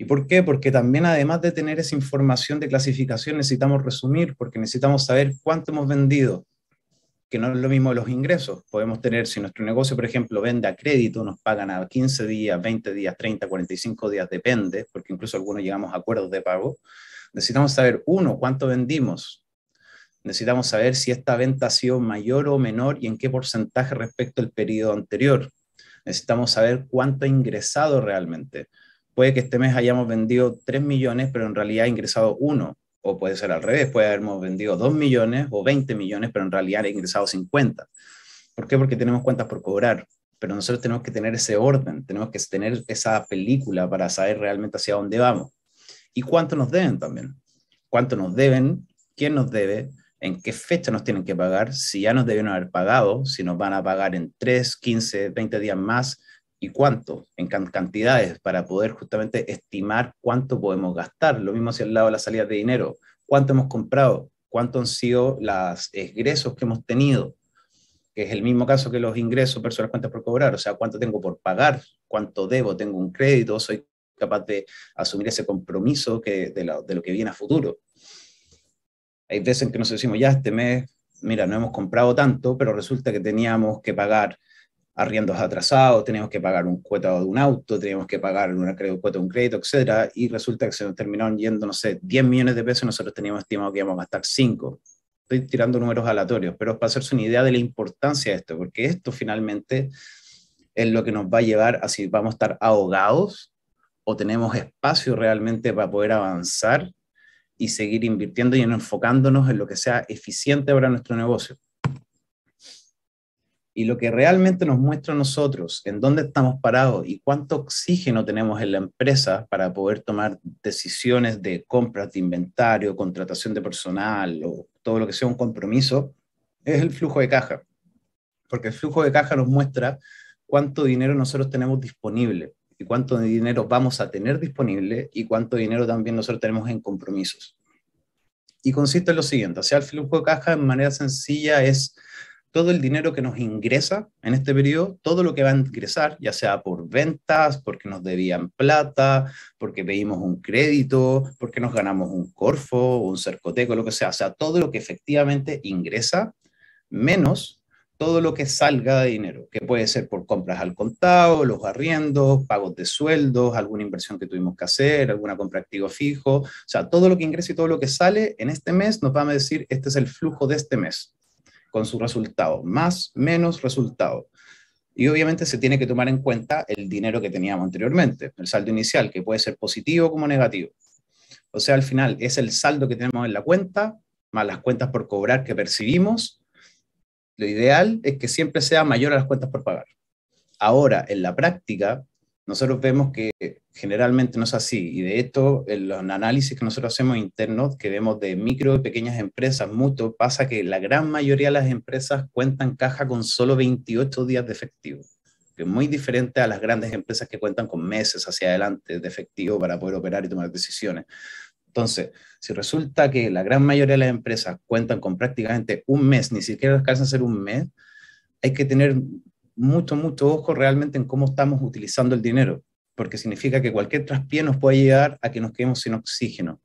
¿Y por qué? Porque también además de tener esa información de clasificación necesitamos resumir, porque necesitamos saber cuánto hemos vendido, que no es lo mismo de los ingresos. Podemos tener, si nuestro negocio, por ejemplo, vende a crédito, nos pagan a 15 días, 20 días, 30, 45 días, depende, porque incluso algunos llegamos a acuerdos de pago. Necesitamos saber, uno, cuánto vendimos. Necesitamos saber si esta venta ha sido mayor o menor y en qué porcentaje respecto al periodo anterior. Necesitamos saber cuánto ha ingresado realmente puede que este mes hayamos vendido 3 millones, pero en realidad ha ingresado 1. O puede ser al revés, puede habernos vendido 2 millones o 20 millones, pero en realidad ha ingresado 50. ¿Por qué? Porque tenemos cuentas por cobrar. Pero nosotros tenemos que tener ese orden, tenemos que tener esa película para saber realmente hacia dónde vamos. Y cuánto nos deben también. Cuánto nos deben, quién nos debe, en qué fecha nos tienen que pagar, si ya nos debieron haber pagado, si nos van a pagar en 3, 15, 20 días más, y cuánto, en cantidades, para poder justamente estimar cuánto podemos gastar. Lo mismo hacia el lado de las salidas de dinero, cuánto hemos comprado, cuánto han sido los egresos que hemos tenido, que es el mismo caso que los ingresos personas cuentas por cobrar, o sea, cuánto tengo por pagar, cuánto debo, tengo un crédito, soy capaz de asumir ese compromiso que, de, de lo que viene a futuro. Hay veces en que nos decimos, ya este mes, mira, no hemos comprado tanto, pero resulta que teníamos que pagar arriendos atrasados, tenemos que pagar un cuota de un auto, tenemos que pagar una cuota un crédito, etcétera, y resulta que se nos terminaron yendo, no sé, 10 millones de pesos, nosotros teníamos estimado que íbamos a gastar 5. Estoy tirando números aleatorios, pero para hacerse una idea de la importancia de esto, porque esto finalmente es lo que nos va a llevar a si vamos a estar ahogados o tenemos espacio realmente para poder avanzar y seguir invirtiendo y enfocándonos en lo que sea eficiente para nuestro negocio y lo que realmente nos muestra a nosotros, en dónde estamos parados y cuánto oxígeno tenemos en la empresa para poder tomar decisiones de compras de inventario, contratación de personal o todo lo que sea un compromiso, es el flujo de caja. Porque el flujo de caja nos muestra cuánto dinero nosotros tenemos disponible y cuánto dinero vamos a tener disponible y cuánto dinero también nosotros tenemos en compromisos. Y consiste en lo siguiente, o sea, el flujo de caja en manera sencilla es todo el dinero que nos ingresa en este periodo, todo lo que va a ingresar, ya sea por ventas, porque nos debían plata, porque pedimos un crédito, porque nos ganamos un corfo, un cercoteco, lo que sea, o sea, todo lo que efectivamente ingresa, menos todo lo que salga de dinero, que puede ser por compras al contado, los arriendos, pagos de sueldos, alguna inversión que tuvimos que hacer, alguna compra activo fijo, o sea, todo lo que ingresa y todo lo que sale en este mes nos va a decir, este es el flujo de este mes con su resultado, más, menos resultado. Y obviamente se tiene que tomar en cuenta el dinero que teníamos anteriormente, el saldo inicial, que puede ser positivo como negativo. O sea, al final es el saldo que tenemos en la cuenta, más las cuentas por cobrar que percibimos. Lo ideal es que siempre sea mayor a las cuentas por pagar. Ahora, en la práctica, nosotros vemos que Generalmente no es así. Y de esto, en los análisis que nosotros hacemos internos, que vemos de micro y pequeñas empresas, mutuo, pasa que la gran mayoría de las empresas cuentan caja con solo 28 días de efectivo, que es muy diferente a las grandes empresas que cuentan con meses hacia adelante de efectivo para poder operar y tomar decisiones. Entonces, si resulta que la gran mayoría de las empresas cuentan con prácticamente un mes, ni siquiera descansa a ser un mes, hay que tener mucho, mucho ojo realmente en cómo estamos utilizando el dinero porque significa que cualquier traspié nos puede llevar a que nos quedemos sin oxígeno.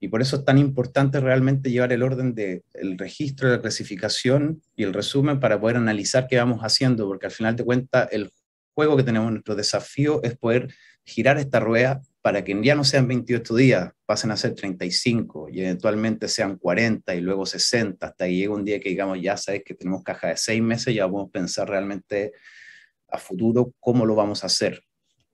Y por eso es tan importante realmente llevar el orden del el registro, la clasificación y el resumen para poder analizar qué vamos haciendo, porque al final de cuentas el juego que tenemos, nuestro desafío es poder girar esta rueda para que ya no sean 28 días, pasen a ser 35 y eventualmente sean 40 y luego 60, hasta que llegue un día que digamos, ya sabes que tenemos caja de seis meses, ya vamos a pensar realmente a futuro cómo lo vamos a hacer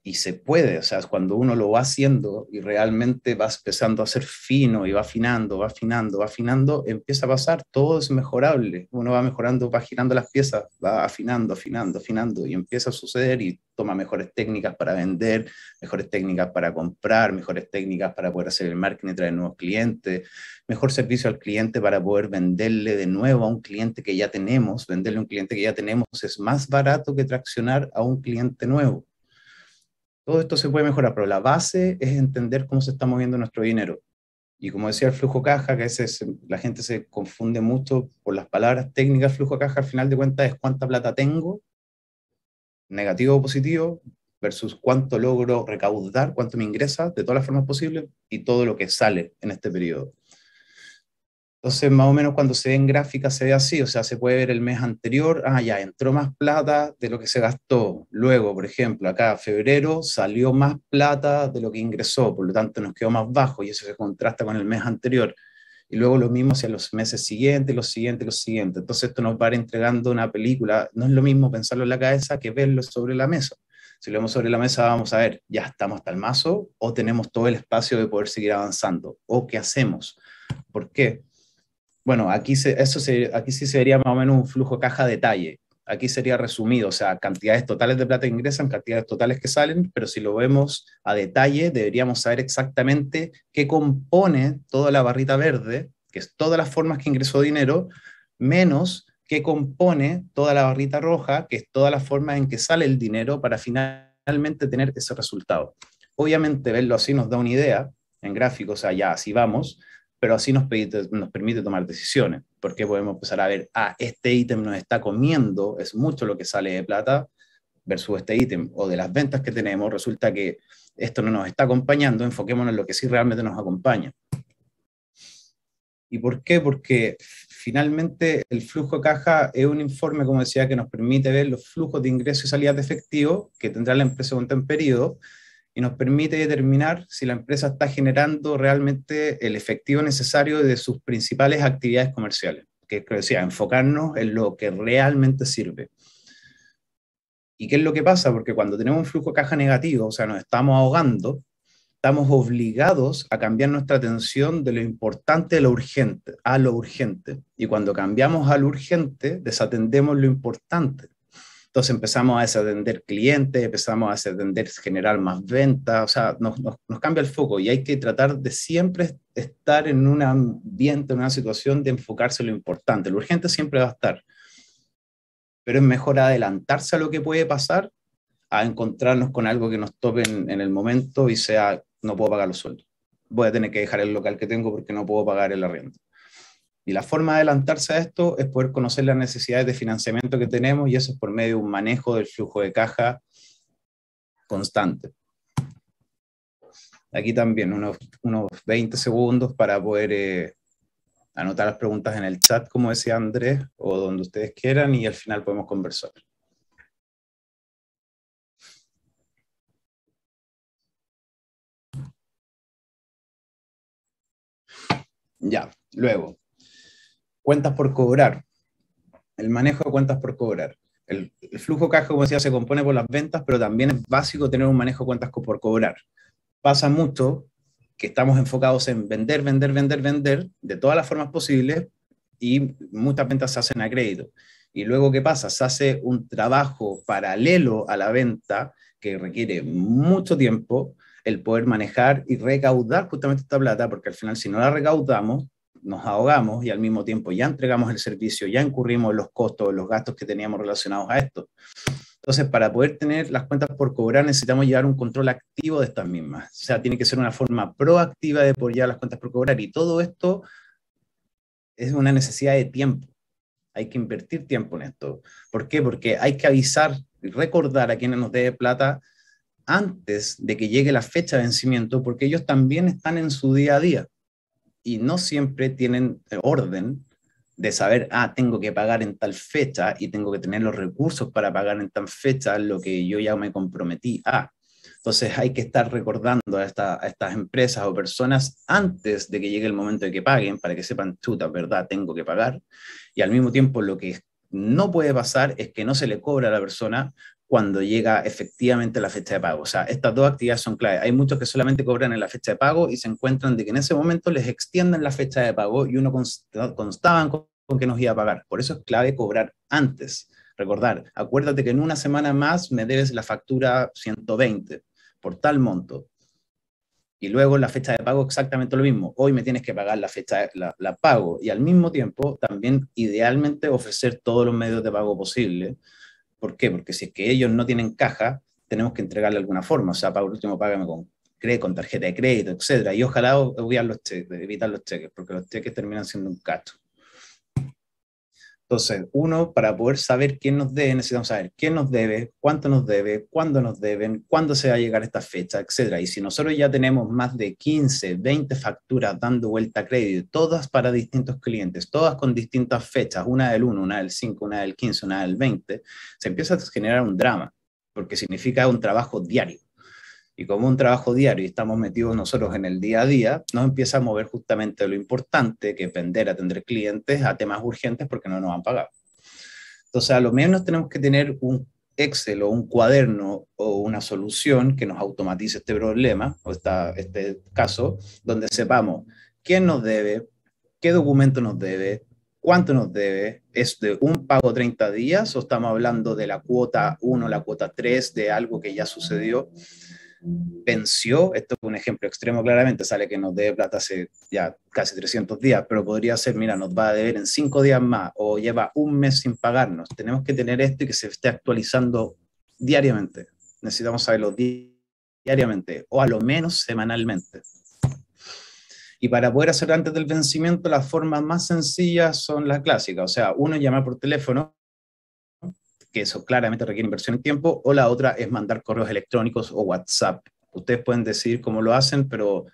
y se puede, o sea, cuando uno lo va haciendo y realmente va empezando a ser fino y va afinando, va afinando, va afinando, empieza a pasar, todo es mejorable, uno va mejorando, va girando las piezas, va afinando, afinando, afinando y empieza a suceder y toma mejores técnicas para vender, mejores técnicas para comprar, mejores técnicas para poder hacer el marketing y traer nuevos clientes, mejor servicio al cliente para poder venderle de nuevo a un cliente que ya tenemos, venderle a un cliente que ya tenemos es más barato que traccionar a un cliente nuevo todo esto se puede mejorar, pero la base es entender cómo se está moviendo nuestro dinero. Y como decía, el flujo caja, que a veces la gente se confunde mucho por las palabras técnicas, flujo caja al final de cuentas es cuánta plata tengo, negativo o positivo, versus cuánto logro recaudar, cuánto me ingresa de todas las formas posibles y todo lo que sale en este periodo. Entonces, más o menos cuando se en gráficas se ve así, o sea, se puede ver el mes anterior, ah, ya, entró más plata de lo que se gastó. Luego, por ejemplo, acá febrero salió más plata de lo que ingresó, por lo tanto nos quedó más bajo y eso se contrasta con el mes anterior. Y luego lo mismo hacia los meses siguientes, los siguientes, los siguientes. Entonces esto nos va a entregando una película. No es lo mismo pensarlo en la cabeza que verlo sobre la mesa. Si lo vemos sobre la mesa, vamos a ver, ya estamos hasta el mazo o tenemos todo el espacio de poder seguir avanzando o qué hacemos. ¿Por qué? Bueno, aquí, eso se, aquí sí sería más o menos un flujo caja detalle. Aquí sería resumido, o sea, cantidades totales de plata que ingresan, cantidades totales que salen, pero si lo vemos a detalle, deberíamos saber exactamente qué compone toda la barrita verde, que es todas las formas que ingresó dinero, menos qué compone toda la barrita roja, que es todas las formas en que sale el dinero para finalmente tener ese resultado. Obviamente verlo así nos da una idea en gráficos ya así vamos, pero así nos, permite, tomar decisiones, porque podemos empezar a ver, ah, este ítem nos está comiendo, es mucho lo que sale de plata versus este ítem, o de las ventas que tenemos, resulta que esto no nos está acompañando, enfoquémonos en lo que sí realmente nos acompaña. ¿Y por qué? Porque finalmente el flujo de caja es un informe, como decía, que nos permite ver los flujos de ingresos y salidas de efectivo que tendrá la empresa durante un periodo, y nos permite determinar si la empresa está generando realmente el efectivo necesario de sus principales actividades comerciales, que decía, enfocarnos en lo que realmente sirve. ¿Y qué es lo que pasa? Porque cuando tenemos un flujo de caja negativo, o sea, nos estamos ahogando, estamos obligados a cambiar nuestra atención de lo importante a lo urgente, a lo urgente. Y cuando cambiamos a lo urgente, desatendemos lo importante. Entonces empezamos a desatender clientes, empezamos a desatender, generar más ventas, o sea, nos, cambia el foco y hay que tratar de siempre estar en un ambiente, en una situación de enfocarse en lo importante. Lo urgente siempre va a estar, pero es mejor adelantarse a lo que puede pasar a encontrarnos con algo que nos tope en, en el momento y sea, no puedo pagar los sueldos, voy a tener que dejar el local que tengo porque no puedo pagar el arriendo. Y la forma de adelantarse a esto es poder conocer las necesidades de financiamiento que tenemos y eso es por medio de un manejo del flujo de caja constante. Aquí también unos, 20 segundos para poder eh, anotar las preguntas en el chat, como decía Andrés, o donde ustedes quieran y al final podemos conversar. Ya, luego, cuentas por cobrar, el manejo de cuentas por cobrar. El, flujo caja, como decía, se compone por las ventas, pero también es básico tener un manejo de cuentas por cobrar. Pasa mucho que estamos enfocados en vender, vender, vender, vender de todas las formas posibles y muchas ventas se hacen a crédito. Y luego, ¿qué pasa? Se hace un trabajo paralelo a la venta que requiere mucho tiempo el poder manejar y recaudar justamente esta plata, porque al final si no la recaudamos, nos ahogamos y al mismo tiempo ya entregamos el servicio, ya incurrimos los costos, los gastos que teníamos relacionados a esto. Entonces, para poder tener las cuentas por cobrar, necesitamos llevar un control activo de estas mismas. O sea, tiene que ser una forma proactiva de poder llevar las cuentas por cobrar. Y todo esto es una necesidad de tiempo. Hay que invertir tiempo en esto. ¿Por qué? Porque hay que avisar y recordar a quienes nos debe plata antes de que llegue la fecha de vencimiento, porque ellos también están en su día a día y no siempre tienen eh, orden de saber, ah, tengo que pagar en tal fecha y tengo que tener los recursos para pagar en tal fecha lo que yo ya me comprometí a. entonces hay que estar recordando a, a, estas empresas o personas antes de que llegue el momento de que paguen para que sepan, chuta, ¿verdad? Tengo que pagar. Y al mismo tiempo lo que no puede pasar es que no se le cobra a la persona cuando llega efectivamente la fecha de pago. O sea, estas dos actividades son clave. Hay muchos que solamente cobran en la fecha de pago y se encuentran de que en ese momento les extienden la fecha de pago y uno constaba constaban con, que nos iba a pagar. Por eso es clave cobrar antes. Recordar, acuérdate que en una semana más me debes la factura 120 por tal monto. Y luego la fecha de pago exactamente lo mismo. Hoy me tienes que pagar la fecha, de, la, la pago. Y al mismo tiempo también idealmente ofrecer todos los medios de pago posibles ¿Por qué? Porque si es que ellos no tienen caja, tenemos que entregarle de alguna forma. O sea, para último, págame con, con tarjeta de crédito, etcétera. Y ojalá los evitar los cheques, porque los cheques terminan siendo un gasto. Entonces, uno, para poder saber quién nos debe, necesitamos saber quién nos debe, cuánto nos debe, cuándo nos deben, cuándo se va a llegar esta fecha, etc. Y si nosotros ya tenemos más de 15, 20 facturas dando vuelta a crédito, todas para distintos clientes, todas con distintas fechas, una del 1, una del 5, una del 15, una del 20, se empieza a generar un drama, porque significa un trabajo diario y como un trabajo diario y estamos metidos nosotros en el día a día, nos empieza a mover justamente lo importante que es vender, atender clientes a temas urgentes porque no nos han pagado. Entonces, a lo menos tenemos que tener un Excel o un cuaderno o una solución que nos automatice este problema o esta, este caso, donde sepamos quién nos debe, qué documento nos debe, cuánto nos debe, es de un pago 30 días o estamos hablando de la cuota 1, la cuota 3, de algo que ya sucedió venció, esto es un ejemplo extremo claramente, sale que nos debe plata hace ya casi 300 días, pero podría ser, mira, nos va a deber en 5 días más o lleva un mes sin pagarnos. Tenemos que tener esto y que se esté actualizando diariamente. Necesitamos saberlo diariamente o a lo menos semanalmente. Y para poder hacer antes del vencimiento, las formas más sencillas son las clásicas, o sea, uno llama por teléfono que eso claramente requiere inversión en tiempo, o la otra es mandar correos electrónicos o WhatsApp. Ustedes pueden decidir cómo lo hacen, pero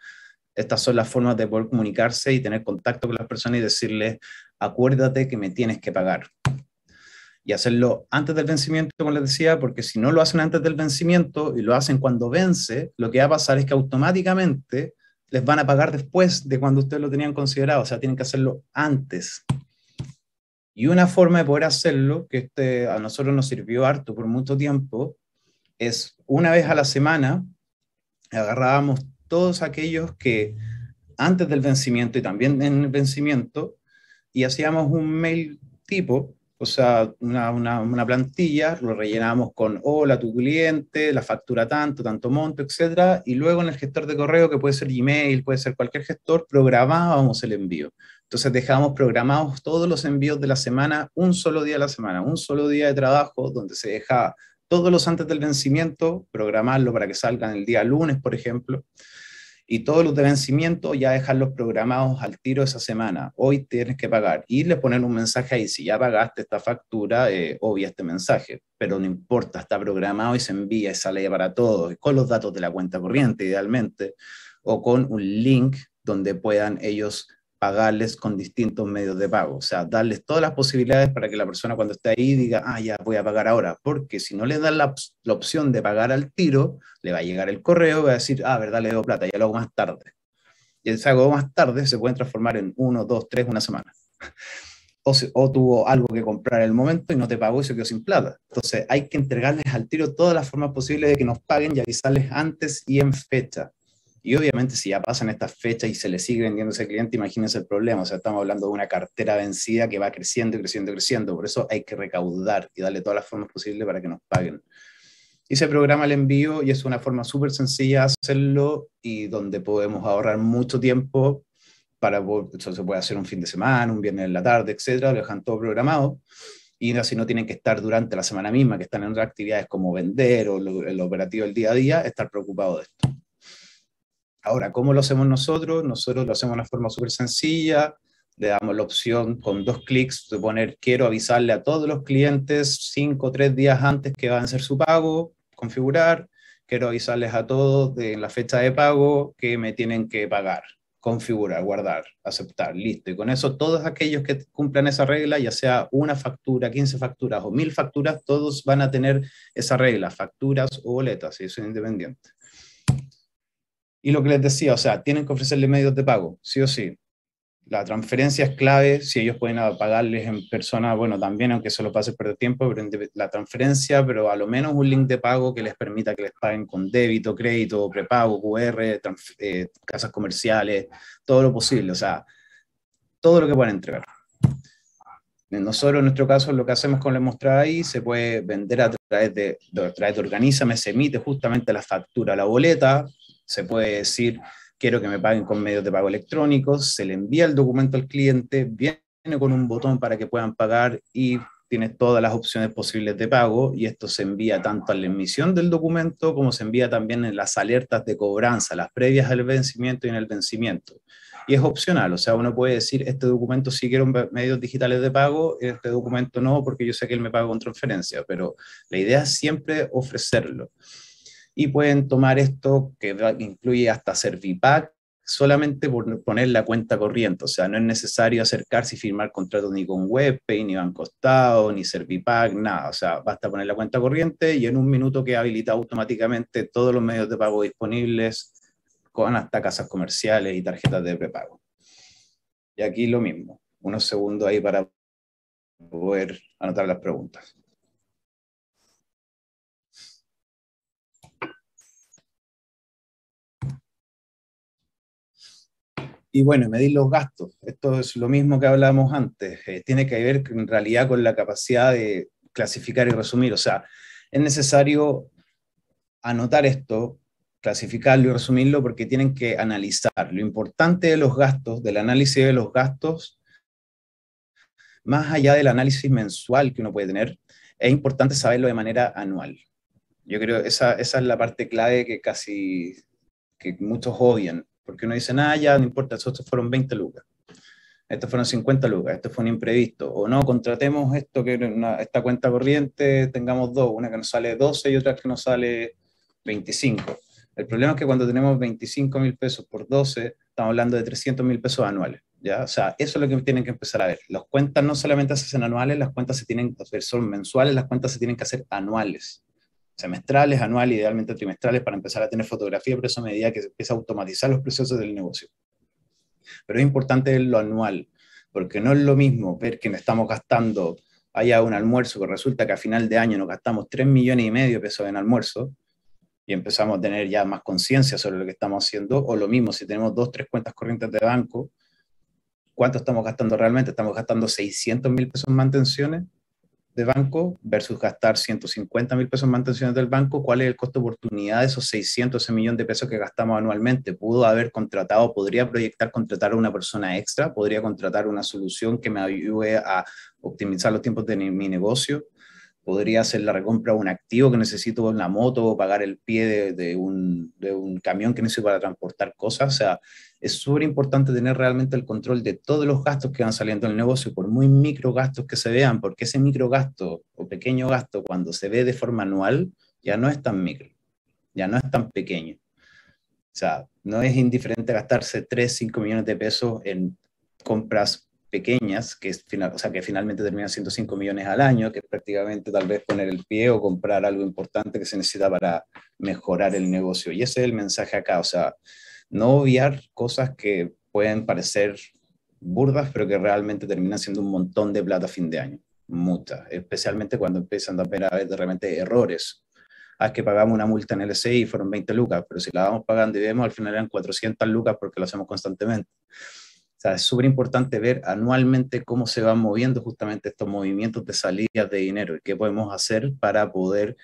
estas son las formas de poder comunicarse y tener contacto con las personas y decirles, acuérdate que me tienes que pagar. Y hacerlo antes del vencimiento, como les decía, porque si no lo hacen antes del vencimiento y lo hacen cuando vence, lo que va a pasar es que automáticamente les van a pagar después de cuando ustedes lo tenían considerado, o sea, tienen que hacerlo antes. Y una forma de poder hacerlo, que este, a nosotros nos sirvió harto por mucho tiempo, es una vez a la semana agarrábamos todos aquellos que antes del vencimiento y también en el vencimiento, y hacíamos un mail tipo, o sea, una, plantilla, lo rellenábamos con hola tu cliente, la factura tanto, tanto monto, etc., y luego en el gestor de correo, que puede ser Gmail, puede ser cualquier gestor, programábamos el envío. Entonces dejábamos programados todos los envíos de la semana, un solo día de la semana, un solo día de trabajo, donde se deja todos los antes del vencimiento, programarlo para que salgan el día lunes, por ejemplo, y todos los de vencimiento ya dejarlos programados al tiro esa semana. Hoy tienes que pagar y le ponen un mensaje ahí, si ya pagaste esta factura, eh, obvia este mensaje, pero no importa, está programado y se envía y sale para todos, con los datos de la cuenta corriente idealmente, o con un link donde puedan ellos pagarles con distintos medios de pago, o sea, darles todas las posibilidades para que la persona cuando esté ahí diga, ah, ya voy a pagar ahora, porque si no le dan la, opción de pagar al tiro, le va a llegar el correo, va a decir, ah, verdad, le debo plata, ya lo hago más tarde. Y el hago más tarde se puede transformar en uno, dos, tres, una semana. O, tuvo algo que comprar en el momento y no te pagó y se quedó sin plata. Entonces hay que entregarles al tiro todas las formas posibles de que nos paguen y avisarles antes y en fecha. Y obviamente si ya pasan estas fechas y se le sigue vendiendo ese cliente, imagínense el problema. O sea, estamos hablando de una cartera vencida que va creciendo, y creciendo, creciendo. Por eso hay que recaudar y darle todas las formas posibles para que nos paguen. Y se programa el envío y es una forma súper sencilla de hacerlo y donde podemos ahorrar mucho tiempo para, eso se puede hacer un fin de semana, un viernes en la tarde, etcétera, lo dejan todo programado y así no tienen que estar durante la semana misma, que están en otras actividades como vender o el operativo del día a día, estar preocupados de esto. Ahora, ¿cómo lo hacemos nosotros? Nosotros lo hacemos de una forma súper sencilla. Le damos la opción con dos clics de poner quiero avisarle a todos los clientes cinco o tres días antes que va a hacer su pago, configurar. Quiero avisarles a todos de la fecha de pago que me tienen que pagar, configurar, guardar, aceptar, listo. Y con eso todos aquellos que cumplan esa regla, ya sea una factura, 15 facturas o mil facturas, todos van a tener esa regla, facturas o boletas, y eso es independiente. Y lo que les decía, o sea, tienen que ofrecerle medios de pago, sí o sí. La transferencia es clave, si ellos pueden pagarles en persona, bueno, también, aunque solo pase el tiempo, la transferencia, pero a lo menos un link de pago que les permita que les paguen con débito, crédito, prepago, QR, eh, casas comerciales, todo lo posible, o sea, todo lo que puedan entregar. Nosotros, en nuestro caso, lo que hacemos con la mostrada ahí se puede vender a través de, de, a través de Organízame, se emite justamente la factura, la boleta, se puede decir, quiero que me paguen con medios de pago electrónicos, se le envía el documento al cliente, viene con un botón para que puedan pagar y tiene todas las opciones posibles de pago y esto se envía tanto a la emisión del documento como se envía también en las alertas de cobranza, las previas al vencimiento y en el vencimiento. Y es opcional, o sea, uno puede decir, este documento sí quiero medios digitales de pago, este documento no, porque yo sé que él me paga con transferencia, pero la idea es siempre ofrecerlo y pueden tomar esto que incluye hasta Servipack solamente por poner la cuenta corriente, o sea, no es necesario acercarse y firmar contratos ni con WebPay, ni Banco Estado, ni Servipack, nada, o sea, basta poner la cuenta corriente y en un minuto queda habilitado automáticamente todos los medios de pago disponibles con hasta casas comerciales y tarjetas de prepago. Y aquí lo mismo, unos segundos ahí para poder anotar las preguntas. Y bueno, medir los gastos. Esto es lo mismo que hablábamos antes. Eh, tiene que ver en realidad con la capacidad de clasificar y resumir. O sea, es necesario anotar esto, clasificarlo y resumirlo porque tienen que analizar. Lo importante de los gastos, del análisis de los gastos, más allá del análisis mensual que uno puede tener, es importante saberlo de manera anual. Yo creo que esa, es la parte clave que casi que muchos odian porque uno dice, nada, ya no importa, estos fueron 20 lucas, estos fueron 50 lucas, esto fue un imprevisto, o no, contratemos esto, que esta cuenta corriente, tengamos dos, una que nos sale 12 y otra que nos sale 25. El problema es que cuando tenemos 25 mil pesos por 12, estamos hablando de 300 mil pesos anuales. ¿ya? O sea, eso es lo que tienen que empezar a ver. Las cuentas no solamente se hacen anuales, las cuentas se tienen que hacer, son mensuales, las cuentas se tienen que hacer anuales semestrales, anuales, idealmente trimestrales, para empezar a tener fotografía, pero eso a medida que se empieza a automatizar los procesos del negocio. Pero es importante lo anual, porque no es lo mismo ver que estamos gastando, haya un almuerzo que resulta que a final de año nos gastamos 3 millones y medio de pesos en almuerzo, y empezamos a tener ya más conciencia sobre lo que estamos haciendo, o lo mismo, si tenemos dos, tres cuentas corrientes de banco, ¿cuánto estamos gastando realmente? ¿Estamos gastando 600 mil pesos en mantenciones? de banco versus gastar 150 mil pesos en mantenciones del banco, ¿cuál es el costo de oportunidad de esos 600, ese millón de pesos que gastamos anualmente? ¿Pudo haber contratado, podría proyectar contratar a una persona extra? ¿Podría contratar una solución que me ayude a optimizar los tiempos de mi negocio? podría hacer la recompra de un activo que necesito en la moto o pagar el pie de, un, de, un, camión que necesito para transportar cosas. O sea, es súper importante tener realmente el control de todos los gastos que van saliendo el negocio, por muy micro gastos que se vean, porque ese micro gasto o pequeño gasto, cuando se ve de forma anual, ya no es tan micro, ya no es tan pequeño. O sea, no es indiferente gastarse 3, 5 millones de pesos en compras pequeñas, que, es final, o sea, que finalmente terminan siendo 5 millones al año, que es prácticamente tal vez poner el pie o comprar algo importante que se necesita para mejorar el negocio. Y ese es el mensaje acá, o sea, no obviar cosas que pueden parecer burdas, pero que realmente terminan siendo un montón de plata a fin de año, muchas, especialmente cuando empiezan a ver de repente errores. a ah, es que pagamos una multa en el y fueron 20 lucas, pero si la vamos pagando y vemos, al final eran 400 lucas porque lo hacemos constantemente. O sea, es súper importante ver anualmente cómo se van moviendo justamente estos movimientos de salidas de dinero y qué podemos hacer para poder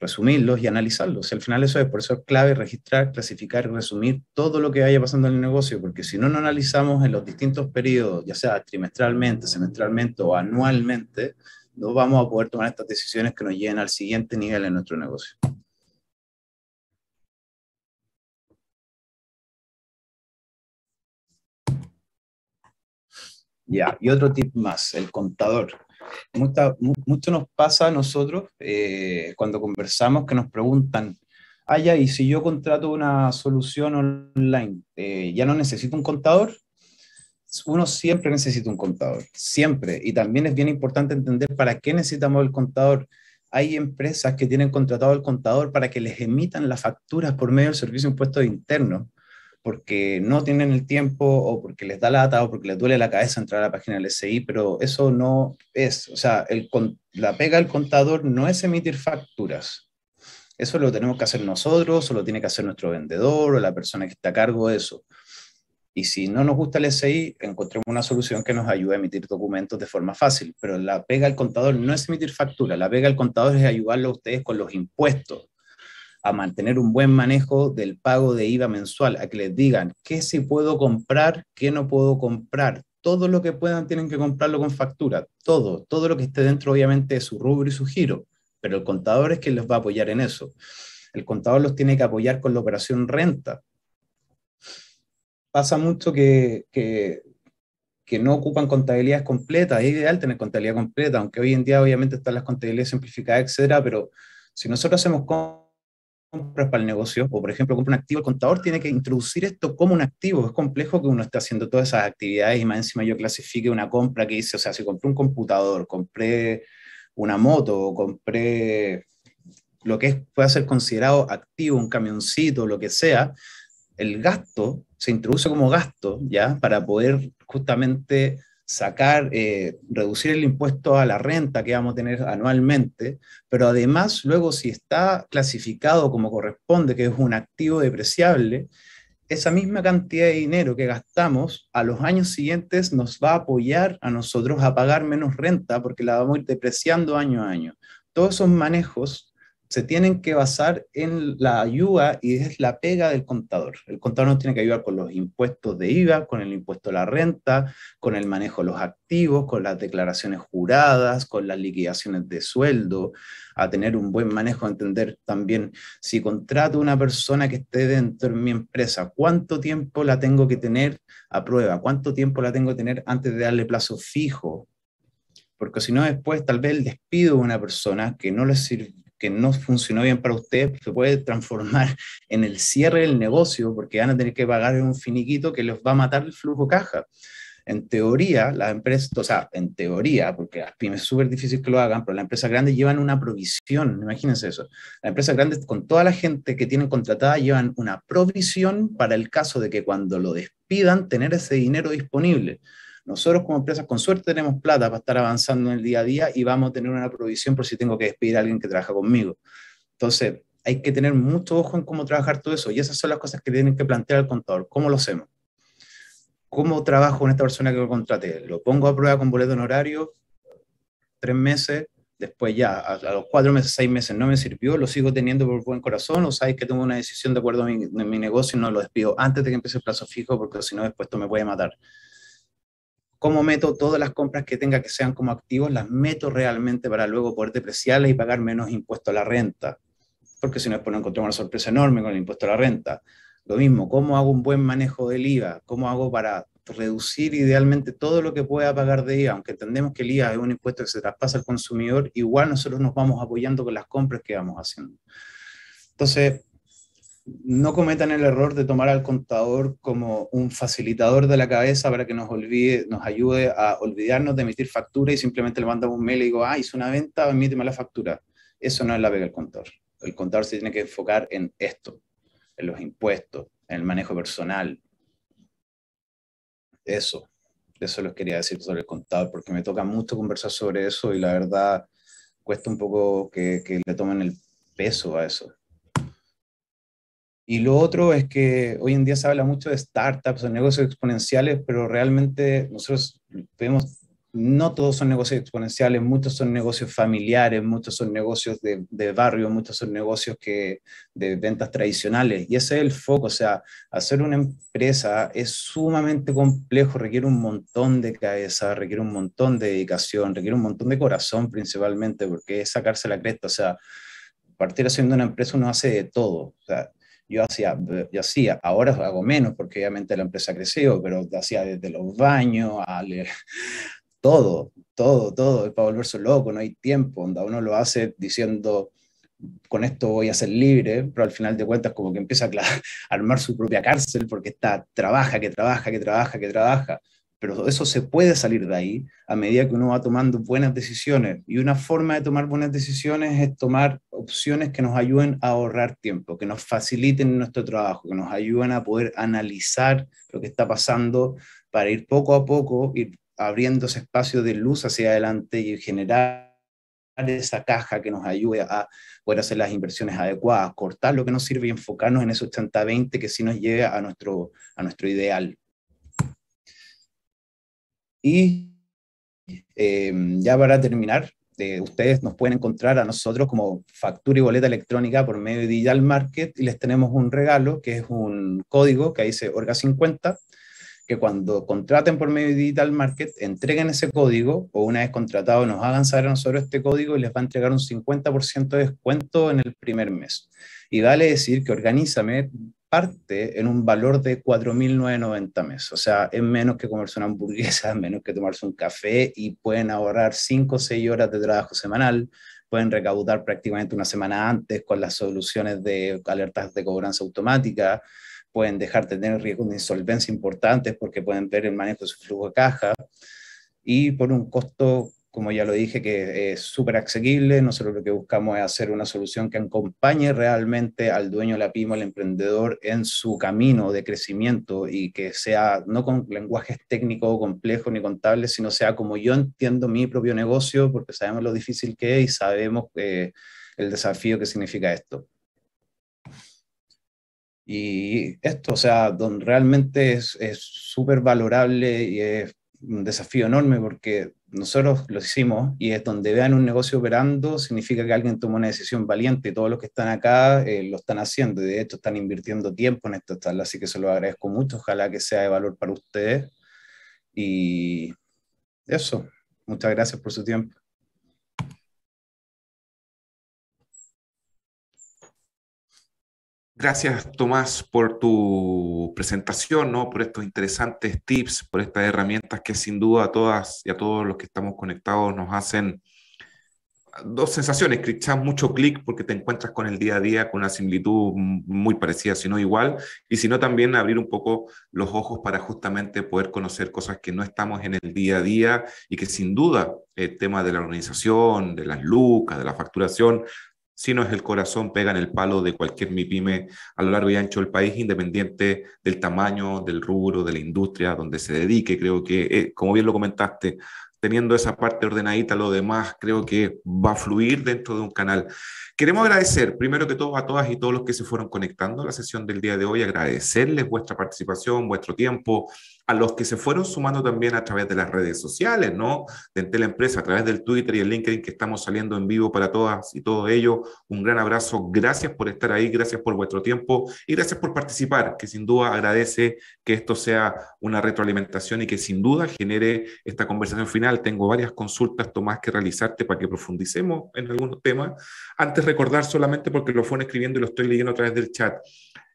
resumirlos y analizarlos. al final eso es, por eso es clave registrar, clasificar y resumir todo lo que vaya pasando en el negocio, porque si no lo analizamos en los distintos periodos, ya sea trimestralmente, semestralmente o anualmente, no vamos a poder tomar estas decisiones que nos lleven al siguiente nivel en nuestro negocio. Ya, y otro tip más, el contador mucho nos pasa a nosotros eh, cuando conversamos que nos preguntan, ay ah, y si yo contrato una solución online, eh, ¿ya no necesito un contador? Uno siempre necesita un contador, siempre. Y también es bien importante entender para qué necesitamos el contador. Hay empresas que tienen contratado el contador para que les emitan las facturas por medio del servicio Impuesto Interno porque no tienen el tiempo o porque les da lata o porque les duele la cabeza entrar a la página del SI, pero eso no es, o sea, la pega del contador no es emitir facturas. Eso lo tenemos que hacer nosotros o lo tiene que hacer nuestro vendedor o la persona que está a cargo de eso. Y si no nos gusta el SI, encontremos una solución que nos ayude a emitir documentos de forma fácil. Pero la pega al contador no es emitir facturas, la pega al contador es ayudarlo a ustedes con los impuestos a mantener un buen manejo del pago de IVA mensual, a que les digan qué si puedo comprar, qué no puedo comprar. Todo lo que puedan tienen que comprarlo con factura, todo, todo lo que esté dentro obviamente de su rubro y su giro, pero el contador es quien los va a apoyar en eso. El contador los tiene que apoyar con la operación renta. Pasa mucho que, que que no ocupan contabilidades completas. Es ideal tener contabilidad completa, aunque hoy en día obviamente están las contabilidades simplificadas, etcétera, pero si nosotros hacemos compras para el negocio, o por ejemplo compra un activo, el contador tiene que introducir esto como un activo. Es complejo que uno esté haciendo todas esas actividades y más encima yo clasifique una compra que hice, o sea, si compré un computador, compré una moto, compré lo que pueda ser considerado activo, un camioncito, lo que sea, el gasto se introduce como gasto, ¿ya? Para poder justamente sacar, eh, reducir el impuesto a la renta que vamos a tener anualmente, pero además luego si está clasificado como corresponde, que es un activo depreciable, esa misma cantidad de dinero que gastamos a los años siguientes nos va a apoyar a nosotros a pagar menos renta porque la vamos a ir depreciando año a año. Todos esos manejos se tienen que basar en la ayuda y es la pega del contador. El contador nos tiene que ayudar con los impuestos de IVA, con el impuesto a la renta, con el manejo de los activos, con las declaraciones juradas, con las liquidaciones de sueldo, a tener un buen manejo, a entender también si contrato una persona que esté dentro de mi empresa, cuánto tiempo la tengo que tener a prueba, cuánto tiempo la tengo que tener antes de darle plazo fijo, porque si no después tal vez despido de una persona que no le sirve que no funcionó bien para ustedes se puede transformar en el cierre del negocio porque van a tener que pagar un finiquito que les va a matar el flujo caja. En teoría, las empresas, o sea, en teoría, porque las pymes es súper difícil que lo hagan, pero las empresas grandes llevan una provisión, imagínense eso. Las empresas grandes, con toda la gente que tienen contratada, llevan una provisión para el caso de que cuando lo despidan, tener ese dinero disponible. Nosotros como empresas con suerte, tenemos plata para estar avanzando en el día a día y vamos a tener una provisión por si tengo que despedir a alguien que trabaja conmigo. Entonces, hay que tener mucho ojo en cómo trabajar todo eso y esas son las cosas que tienen que plantear el contador. ¿Cómo lo hacemos? ¿Cómo trabajo con esta persona que lo contraté? ¿Lo pongo a prueba con boleto en horario? ¿Tres meses? después ya, a, los cuatro meses, seis meses no me sirvió, lo sigo teniendo por buen corazón, o sabes que tengo una decisión de acuerdo a mi, negocio y no lo despido antes de que empiece el plazo fijo, porque si no después esto me puede matar cómo meto todas las compras que tenga que sean como activos, las meto realmente para luego poder depreciarlas y pagar menos impuesto a la renta. Porque si no, después nos encontramos una sorpresa enorme con el impuesto a la renta. Lo mismo, cómo hago un buen manejo del IVA, cómo hago para reducir idealmente todo lo que pueda pagar de IVA, aunque entendemos que el IVA es un impuesto que se traspasa al consumidor, igual nosotros nos vamos apoyando con las compras que vamos haciendo. Entonces, no cometan el error de tomar al contador como un facilitador de la cabeza para que nos olvide, nos ayude a olvidarnos de emitir factura y simplemente le mandamos un mail y digo, ah, hice una venta, emíteme la factura. Eso no es la pega del contador. El contador se tiene que enfocar en esto, en los impuestos, en el manejo personal. Eso, eso los quería decir sobre el contador, porque me toca mucho conversar sobre eso y la verdad cuesta un poco que le tomen el peso a eso. Y lo otro es que hoy en día se habla mucho de startups de negocios exponenciales, pero realmente nosotros vemos, no todos son negocios exponenciales, muchos son negocios familiares, muchos son negocios de, de barrio, muchos son negocios que, de ventas tradicionales. Y ese es el foco, o sea, hacer una empresa es sumamente complejo, requiere un montón de cabeza, requiere un montón de dedicación, requiere un montón de corazón principalmente, porque es sacarse la cresta, o sea, partir haciendo una empresa uno hace de todo. O sea, yo hacía, yo hacía, ahora hago menos porque obviamente la empresa ha crecido, pero hacía desde los baños, al, eh, todo, todo, todo, es para volverse loco, no hay tiempo, onda. uno lo hace diciendo, con esto voy a ser libre, pero al final de cuentas como que empieza a armar su propia cárcel porque está, trabaja, que trabaja, que trabaja, que trabaja. Pero eso se puede salir de ahí a medida que uno va tomando buenas decisiones. Y una forma de tomar buenas decisiones es tomar opciones que nos ayuden a ahorrar tiempo, que nos faciliten nuestro trabajo, que nos ayuden a poder analizar lo que está pasando para ir poco a poco, ir abriendo ese espacio de luz hacia adelante y generar esa caja que nos ayude a poder hacer las inversiones adecuadas, cortar lo que nos sirve y enfocarnos en esos 80-20 que sí nos lleve a nuestro, a nuestro ideal. Y em, ya para terminar, eh, ustedes nos pueden encontrar a nosotros como factura y boleta electrónica por medio de Digital Market y les tenemos un regalo que es un código que dice Orga50 que cuando contraten por medio de Digital Market entreguen ese código o una vez contratado nos hagan saber a nosotros este código y les va a entregar un 50% de descuento en el primer mes. Y vale decir que Organízame parte en un valor de 4.990 meses. O sea, es menos que comerse una hamburguesa, menos que tomarse un café y pueden ahorrar 5 o 6 horas de trabajo semanal, pueden recaudar prácticamente una semana antes con las soluciones de alertas de cobranza automática, pueden dejar de tener riesgos de insolvencia importantes porque pueden ver el manejo de su flujo de caja y por un costo como ya lo dije, que es súper asequible. Nosotros lo que buscamos es hacer una solución que acompañe realmente al dueño de la pyme, al emprendedor, en su camino de crecimiento y que sea no con lenguajes técnicos complejos ni contables, sino sea como yo entiendo mi propio negocio, porque sabemos lo difícil que es y sabemos eh, el desafío que significa esto. Y esto, o sea, donde realmente es súper valorable y es un desafío enorme porque nosotros lo hicimos y es donde vean un negocio operando, significa que alguien tomó una decisión valiente y todos los que están acá eh, lo están haciendo y de hecho están invirtiendo tiempo en esto, así que se lo agradezco mucho, ojalá que sea de valor para ustedes y eso, muchas gracias por su tiempo. Gracias, Tomás, por
tu presentación, ¿no? por estos interesantes tips, por estas herramientas que sin duda a todas y a todos los que estamos conectados nos hacen dos sensaciones, quizás mucho clic porque te encuentras con el día a día con una similitud muy parecida, si no igual, y si no también abrir un poco los ojos para justamente poder conocer cosas que no estamos en el día a día y que sin duda eh, el tema de la organización, de las lucas, de la facturación, si no es el corazón, pega en el palo de cualquier MIPYME a lo largo y ancho del país, independiente del tamaño, del rubro, de la industria, donde se dedique. Creo que, eh, como bien lo comentaste, teniendo esa parte ordenadita, lo demás creo que va a fluir dentro de un canal. Queremos agradecer primero que todo a todas y todos los que se fueron conectando a la sesión del día de hoy, agradecerles vuestra participación, vuestro tiempo, a los que se fueron sumando también a través de las redes sociales, ¿no? De la Empresa, a través del Twitter y el LinkedIn que estamos saliendo en vivo para todas y todo ello Un gran abrazo, gracias por estar ahí, gracias por vuestro tiempo y gracias por participar, que sin duda agradece que esto sea una retroalimentación y que sin duda genere esta conversación final. Tengo varias consultas, Tomás, que realizarte para que profundicemos en algunos temas. Antes recordar solamente porque lo fueron escribiendo y lo estoy leyendo a través del chat.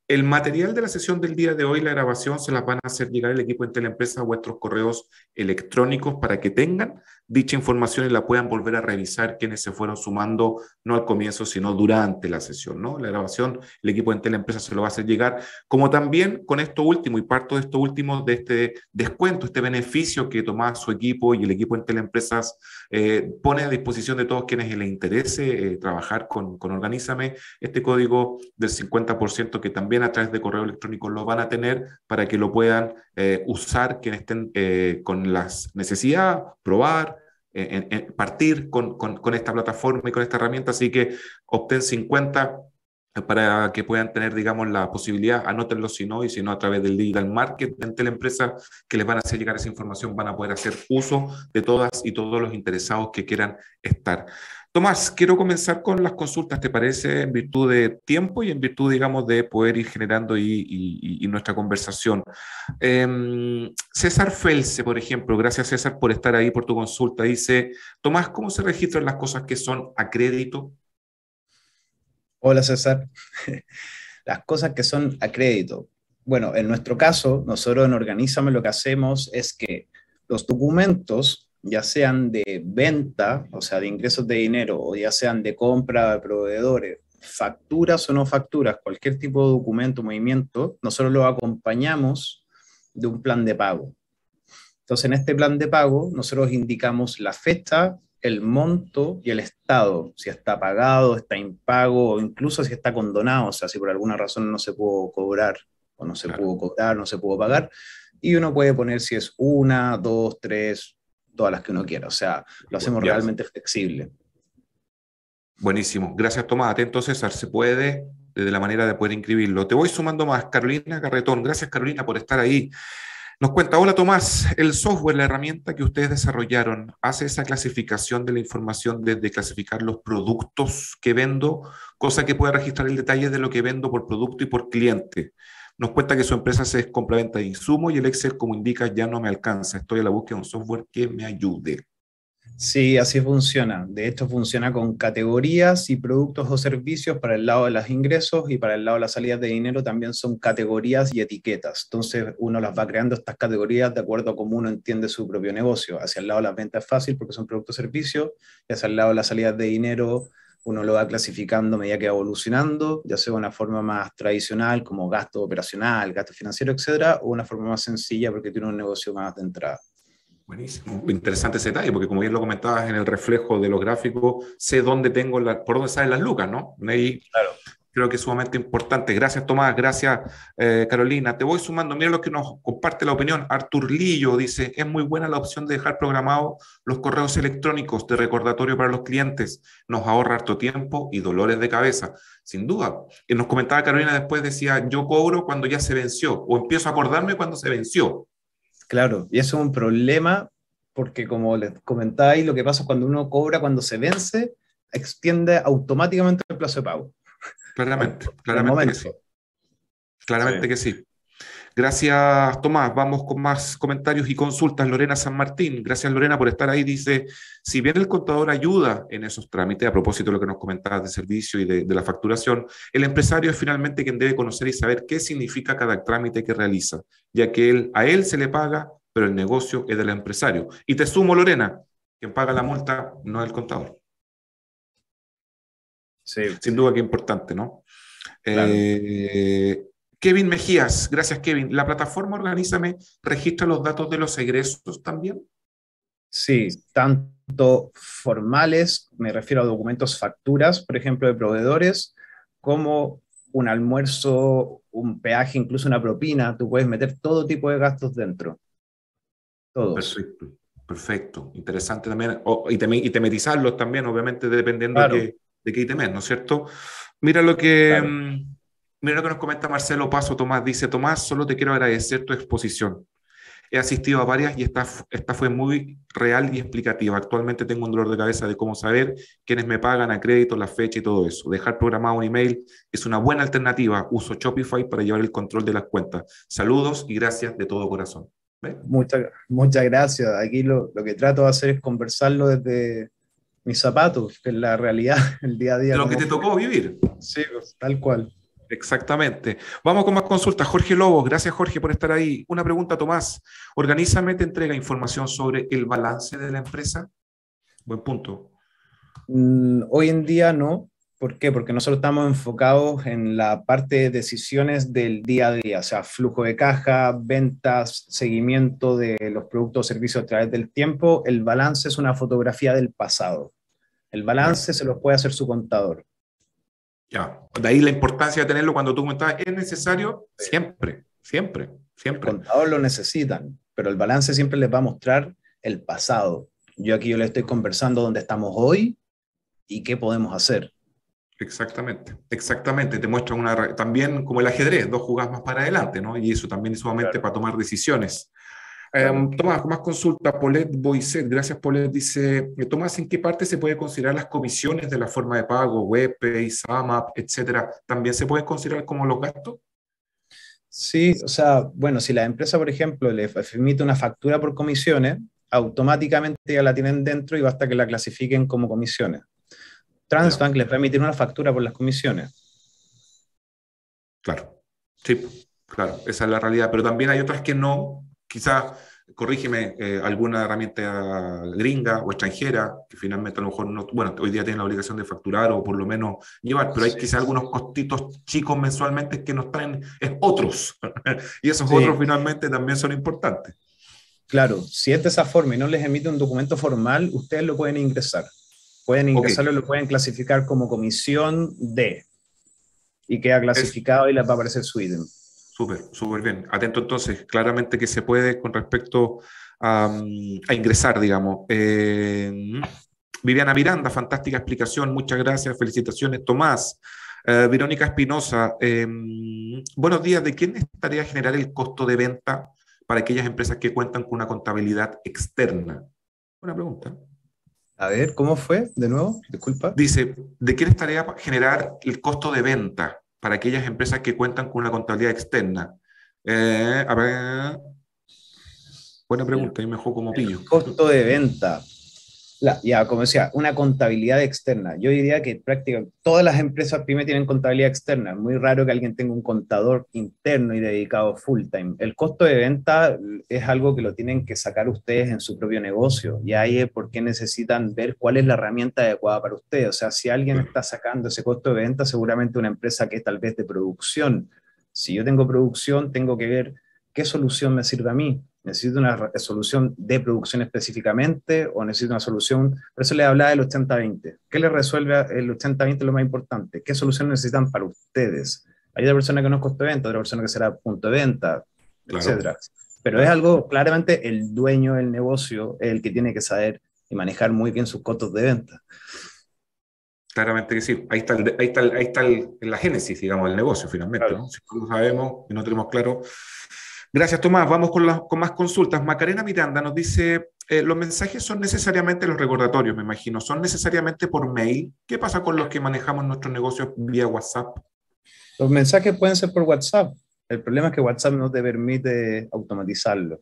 El material de la sesión del día de hoy, la grabación, se las van a hacer llegar el equipo en Teleempresa a vuestros correos electrónicos para que tengan dicha información y la puedan volver a revisar quienes se fueron sumando, no al comienzo, sino durante la sesión, ¿no? La grabación, el equipo de teleempresa, se lo va a hacer llegar, como también con esto último, y parto de esto último, de este descuento, este beneficio que toma su equipo y el equipo de Teleempresas eh, pone a disposición de todos quienes les interese eh, trabajar con, con Organízame, este código del 50% que también a través de correo electrónico lo van a tener para que lo puedan eh, usar quienes estén con las necesidades, probar, eh, partir con, esta plataforma y con esta herramienta, así que obtén 50 eh, para que puedan tener, digamos, la posibilidad, anótenlo si no, y si no a través del digital market, de la empresa que les van a hacer llegar esa información, van a poder hacer uso de todas y todos los interesados que quieran estar. Tomás, quiero comenzar con las consultas, ¿te parece? En virtud de tiempo y en virtud, digamos, de poder ir generando y, nuestra conversación. Em, César Felce, por ejemplo, gracias César por estar ahí, por tu consulta. Dice, Tomás, ¿cómo se registran las cosas que son a crédito?
Hola César. Las cosas que son a crédito. Bueno, en nuestro caso, nosotros en Organízame lo que hacemos es que los documentos ya sean de venta, o sea, de ingresos de dinero, o ya sean de compra de proveedores, facturas o no facturas, cualquier tipo de documento, movimiento, nosotros lo acompañamos de un plan de pago. Entonces, en este plan de pago, nosotros indicamos la fecha, el monto y el estado, si está pagado, está impago, o incluso si está condonado, o sea, si por alguna razón no se pudo cobrar, o no se pudo cobrar, no se pudo pagar, y uno puede poner si es una, dos, tres, todas las que uno quiera. O sea, lo hacemos realmente flexible.
Buenísimo. Gracias, Tomás. Atento, César. Se puede de la manera de poder inscribirlo. Te voy sumando más. Carolina Carretón, gracias Carolina por estar ahí. Nos cuenta, hola Tomás, el software, la herramienta que ustedes desarrollaron, hace esa clasificación de la información desde clasificar los productos que vendo, cosa que puede registrar el detalle de lo que vendo por producto y por cliente. Nos cuenta que su empresa se complementa de insumos y el Excel, como indica, ya no me alcanza. Estoy a la búsqueda de un software
que me ayude. Sí, así funciona. De hecho, funciona con categorías y productos o servicios para el lado de los ingresos y para el lado de las salidas de dinero también son categorías y etiquetas. Entonces, uno las va creando estas categorías de acuerdo a cómo uno entiende su propio negocio. Hacia el lado de las ventas es fácil porque son productos o servicios y hacia el lado de las salidas de dinero uno lo va clasificando a medida que va evolucionando, ya sea de una forma más tradicional como gasto operacional, gasto financiero, etcétera, o una forma más sencilla porque tiene un negocio más de entrada. Buenísimo,
interesante ese detalle, porque como bien lo comentabas en el reflejo de los gráficos, sé dónde tengo, la, por dónde salen las lucas, ¿no? Ahí claro creo que es sumamente importante. Gracias, Tomás. Gracias, eh, Carolina. Te voy sumando. Mira lo que nos comparte la opinión. Artur Lillo dice: Es muy buena la opción de dejar programados los correos electrónicos de recordatorio para los clientes. Nos ahorra harto tiempo y dolores de cabeza. Sin duda. Y nos comentaba Carolina después: decía, Yo cobro cuando ya
se venció, o empiezo a acordarme cuando se venció. Claro, y eso es un problema porque, como les comentáis, lo que pasa es cuando uno cobra cuando se vence, extiende automáticamente el plazo de pago. Claramente, claramente que sí.
Claramente que sí. Gracias, Tomás. Vamos con más comentarios y consultas. Lorena San Martín, gracias Lorena por estar ahí. Dice, si bien el contador ayuda en esos trámites, a propósito de lo que nos comentabas de servicio y de, la facturación, el empresario es finalmente quien debe conocer y saber qué significa cada trámite que realiza, ya que él, a él se le paga, pero el negocio es del empresario. Y te sumo, Lorena, quien paga la multa no es el contador. Sin duda que importante, ¿no? Eh, Kevin Mejías, gracias Kevin. ¿La plataforma Organízame registra los datos de los egresos también?
Sí, tanto formales, me refiero a documentos, facturas, por ejemplo, de proveedores, como un almuerzo, un peaje, incluso una propina. Tú puedes meter todo tipo de gastos dentro. Todo. Perfecto,
perfecto. Interesante también. y, temetizarlos también, obviamente, dependiendo de de qué temer, ¿no es cierto? Mira lo que... Mm, mira lo que nos comenta Marcelo Paso Tomás. Dice, Tomás, solo te quiero agradecer tu exposición. He asistido a varias y esta, esta fue muy real y explicativa. Actualmente tengo un dolor de cabeza de cómo saber quiénes me pagan a crédito, la fecha y todo eso. Dejar programado un email es una buena alternativa. Uso Shopify para llevar el control de las cuentas. Saludos y gracias de todo corazón.
Muchas, muchas gracias. Aquí lo, lo que trato de hacer es conversarlo desde, mis zapatos, que es la realidad, el día a día. lo que te tocó
vivir. Sí, pues, tal cual. Exactamente. Vamos con más consultas. Jorge Lobos, gracias Jorge por estar ahí. Una pregunta, Tomás. ¿Organízame te entrega información sobre
el balance de la empresa? Buen punto. Mm, hoy en día no. ¿Por qué? Porque nosotros estamos enfocados en la parte de decisiones del día a día, o sea, flujo de caja, ventas, seguimiento de los productos o servicios a través del tiempo. El balance es una fotografía del pasado. El balance se lo puede hacer su contador.
Ya, de ahí la importancia de tenerlo cuando tú comentabas, es necesario siempre,
siempre, siempre. El contador lo necesitan, pero el balance siempre les va a mostrar el pasado. Yo aquí yo le estoy conversando dónde estamos hoy y qué podemos hacer. Exactamente, exactamente. Te muestra una, también como el ajedrez, dos jugadas más para
adelante, ¿no? Y eso también es sumamente para tomar decisiones. Em, Tomás, más consulta. Polet Boiset gracias Polet, dice, eh, Tomás, ¿en qué parte se puede considerar las comisiones de la forma de pago,
WebPay, SAMAP, etcétera? ¿También se puede considerar como los gastos? Sí, o sea, bueno, si la empresa, por ejemplo, le emite una factura por comisiones, automáticamente ya la tienen dentro y basta que la clasifiquen como comisiones. Transbank les va emitir una factura por las comisiones. Claro, sí,
claro, esa es la realidad. Pero también hay otras que no, quizás, corrígeme, eh, alguna herramienta gringa o extranjera, que finalmente a lo mejor no, bueno, hoy día tienen la obligación de facturar o por lo menos llevar, pero hay quizás algunos costitos chicos mensualmente que nos traen es otros,
y esos otros finalmente también son importantes. Claro, si es de esa forma y no les emite un documento formal, ustedes lo pueden ingresar. Pueden ingresarlo, lo pueden clasificar como comisión de, y queda clasificado y les va a aparecer su ítem. Súper,
súper bien. Atento entonces, claramente que se puede con respecto a, mm, ingresar, digamos. Eh, Viviana Miranda, fantástica explicación, muchas gracias, felicitaciones. Tomás, eh, Verónica Espinosa, em, buenos días, ¿de quién es tarea generar el costo de venta para aquellas empresas que cuentan con una contabilidad externa? Buena pregunta. A ver, ¿cómo fue? De nuevo, disculpa. Dice, ¿de quién es tarea generar el costo de venta para aquellas empresas que cuentan con una contabilidad externa?
Eh, a ver, buena pregunta, y mejor como pillo. costo de venta ya, como decía, una contabilidad externa. Yo diría que prácticamente todas las empresas pyme tienen contabilidad externa. Es muy raro que alguien tenga un contador interno y dedicado full time. El costo de venta es algo que lo tienen que sacar ustedes en su propio negocio. Y ahí es porque necesitan ver cuál es la herramienta adecuada para ustedes. O sea, si alguien está sacando ese costo de venta, seguramente una empresa que es tal vez de producción. Si yo tengo producción, tengo que ver qué solución me sirve a mí ¿Necesito una solución de producción específicamente o necesito una solución? Por eso le hablaba del 80-20. ¿Qué le resuelve el 80-20 lo más importante? ¿Qué solución necesitan para ustedes? Hay otra persona que no es costo de venta, otra persona que será punto de venta, etc. Pero es algo, claramente, el dueño del negocio es el que tiene que saber y manejar muy bien sus costos de venta. Claramente que
sí. Ahí está, ahí está, ahí está la génesis, digamos, del negocio, finalmente. Si no sabemos y no tenemos claro, Gracias, Tomás. Vamos con, las, más consultas. Macarena Miranda nos dice, eh, los mensajes son necesariamente los recordatorios, me imagino, son necesariamente por mail. ¿Qué pasa con los que manejamos nuestros negocios vía WhatsApp?
Los mensajes pueden ser por WhatsApp. El problema es que WhatsApp no te permite automatizarlo.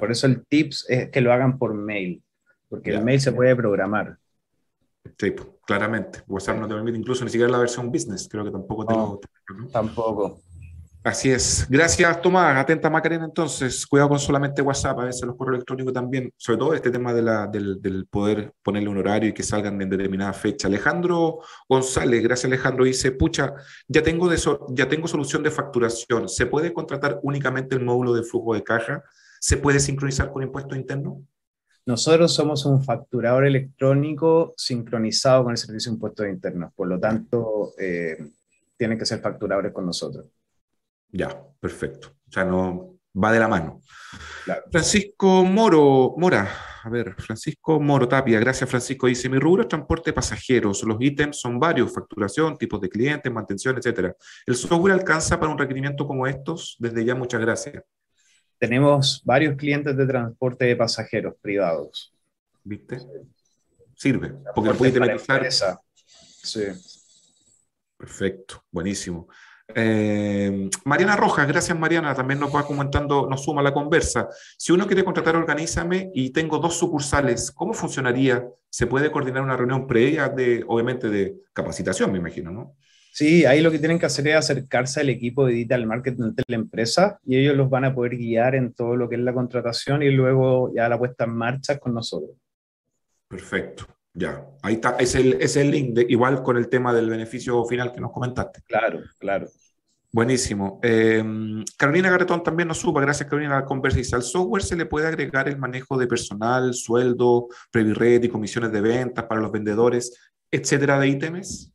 Por eso el tips es que lo hagan por mail, porque el mail se puede programar. Sí, pues,
claramente. WhatsApp no te permite incluso ni siquiera la versión business, creo que tampoco te Tampoco. Así es. Gracias, Tomás. Atenta, Macarena. Entonces, cuidado con solamente WhatsApp, a veces los correos electrónicos también, sobre todo este tema del, poder ponerle un horario y que salgan en determinada fecha. Alejandro González, gracias, Alejandro, dice: Pucha, ya tengo, de ya tengo solución de facturación. ¿Se puede contratar únicamente el módulo de flujo de caja? ¿Se puede sincronizar con impuesto interno?
Nosotros somos un facturador electrónico sincronizado con el servicio de impuestos internos, por lo tanto, eh, tienen que ser facturadores con nosotros.
Ya, perfecto. O sea, no va de la mano. Francisco Moro, Mora, a ver, Francisco Moro Tapia, gracias Francisco, dice, mi rubro es transporte de pasajeros, los ítems son varios, facturación, tipos de clientes, mantención, etcétera. ¿El software alcanza para un requerimiento como estos?
Desde ya, muchas gracias. Tenemos varios clientes de transporte de pasajeros privados. ¿Viste? Sirve, porque lo puede tener Sí.
Perfecto, buenísimo. Eh, Mariana Rojas, gracias Mariana, también nos va comentando, nos suma la conversa. Si uno quiere contratar Organízame y tengo dos sucursales, ¿cómo funcionaría? ¿Se puede coordinar una reunión previa de, obviamente, de capacitación,
me imagino, no? Sí, ahí lo que tienen que hacer es acercarse al equipo de digital marketing de la empresa y ellos los van a poder guiar en todo lo que es la contratación y luego ya la puesta en marcha con nosotros.
Perfecto. Ya, ahí está, es el, link, igual con el tema del beneficio final que nos comentaste. Claro, claro. Buenísimo. Em, Carolina Garretón también nos suba, gracias Carolina, la conversa. Al software se le puede agregar el manejo de personal, sueldo, red y comisiones de ventas para los vendedores, etcétera, de ítems.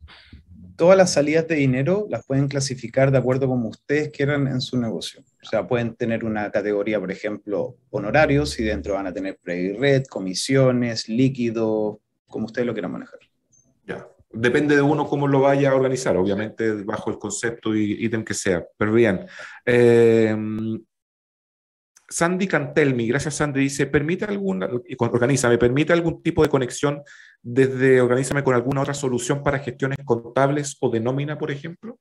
Todas las salidas de dinero las pueden clasificar de acuerdo como ustedes quieran en su negocio. O sea, pueden tener una categoría, por ejemplo, honorarios, y dentro van a tener red, comisiones, líquido, como ustedes lo quieran manejar. Ya. Depende de uno
cómo lo vaya a organizar, obviamente bajo el concepto y ítem que sea. Pero bien. Em, Sandy Cantelmi, gracias Sandy, dice, ¿permite alguna, organízame, permite algún tipo de conexión desde Organízame con alguna otra solución para gestiones
contables o de nómina, por ejemplo?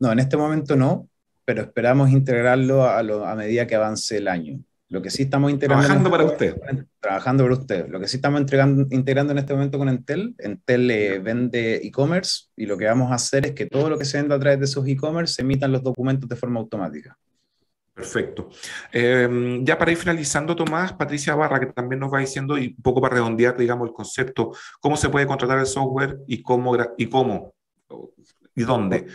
No, en este momento no, pero esperamos integrarlo a medida que avance el año. Lo que sí estamos integrando. Trabajando este para usted. Trabajando para usted. Lo que sí estamos integrando en este momento con Entel. Entel vende e-commerce y lo que vamos a hacer es que todo lo que se venda a través de esos e-commerce se emitan los documentos de forma automática. Perfecto.
Em, ya para ir finalizando, Tomás, Patricia Barra, que también nos va diciendo, y un poco para redondear, digamos, el concepto, cómo se puede contratar el software
y cómo, y, cómo, y dónde.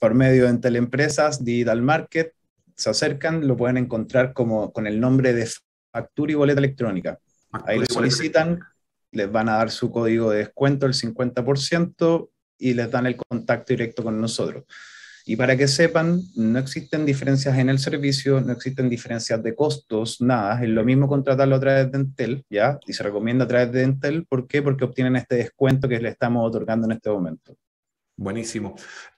Por medio de Entel Empresas, Digital Market, se acercan, lo pueden encontrar como con el nombre de factura y boleta electrónica. Ahí lo solicitan, les van a dar su código de descuento el 50% y les dan el contacto directo con nosotros. Y para que sepan, no existen diferencias en el servicio, no existen diferencias de costos, nada. Es lo mismo contratarlo a través de Entel, ¿ya? Y se recomienda a través de Entel. ¿Por qué? Porque obtienen este descuento que le estamos otorgando en este momento. Buenísimo.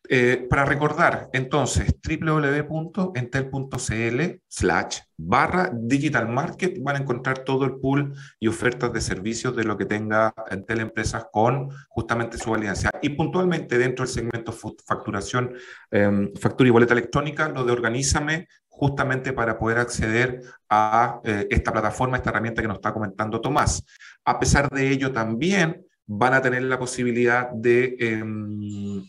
Eh, para recordar,
entonces, www.entel.cl slash barra digital market van a encontrar todo el pool y ofertas de servicios de lo que tenga Entel Empresas con justamente su alianza. Y puntualmente dentro del segmento facturación, em, factura y boleta electrónica, lo de Organízame, justamente para poder acceder a eh, esta plataforma, esta herramienta que nos está comentando Tomás. A pesar de ello, también van a tener la posibilidad de, em,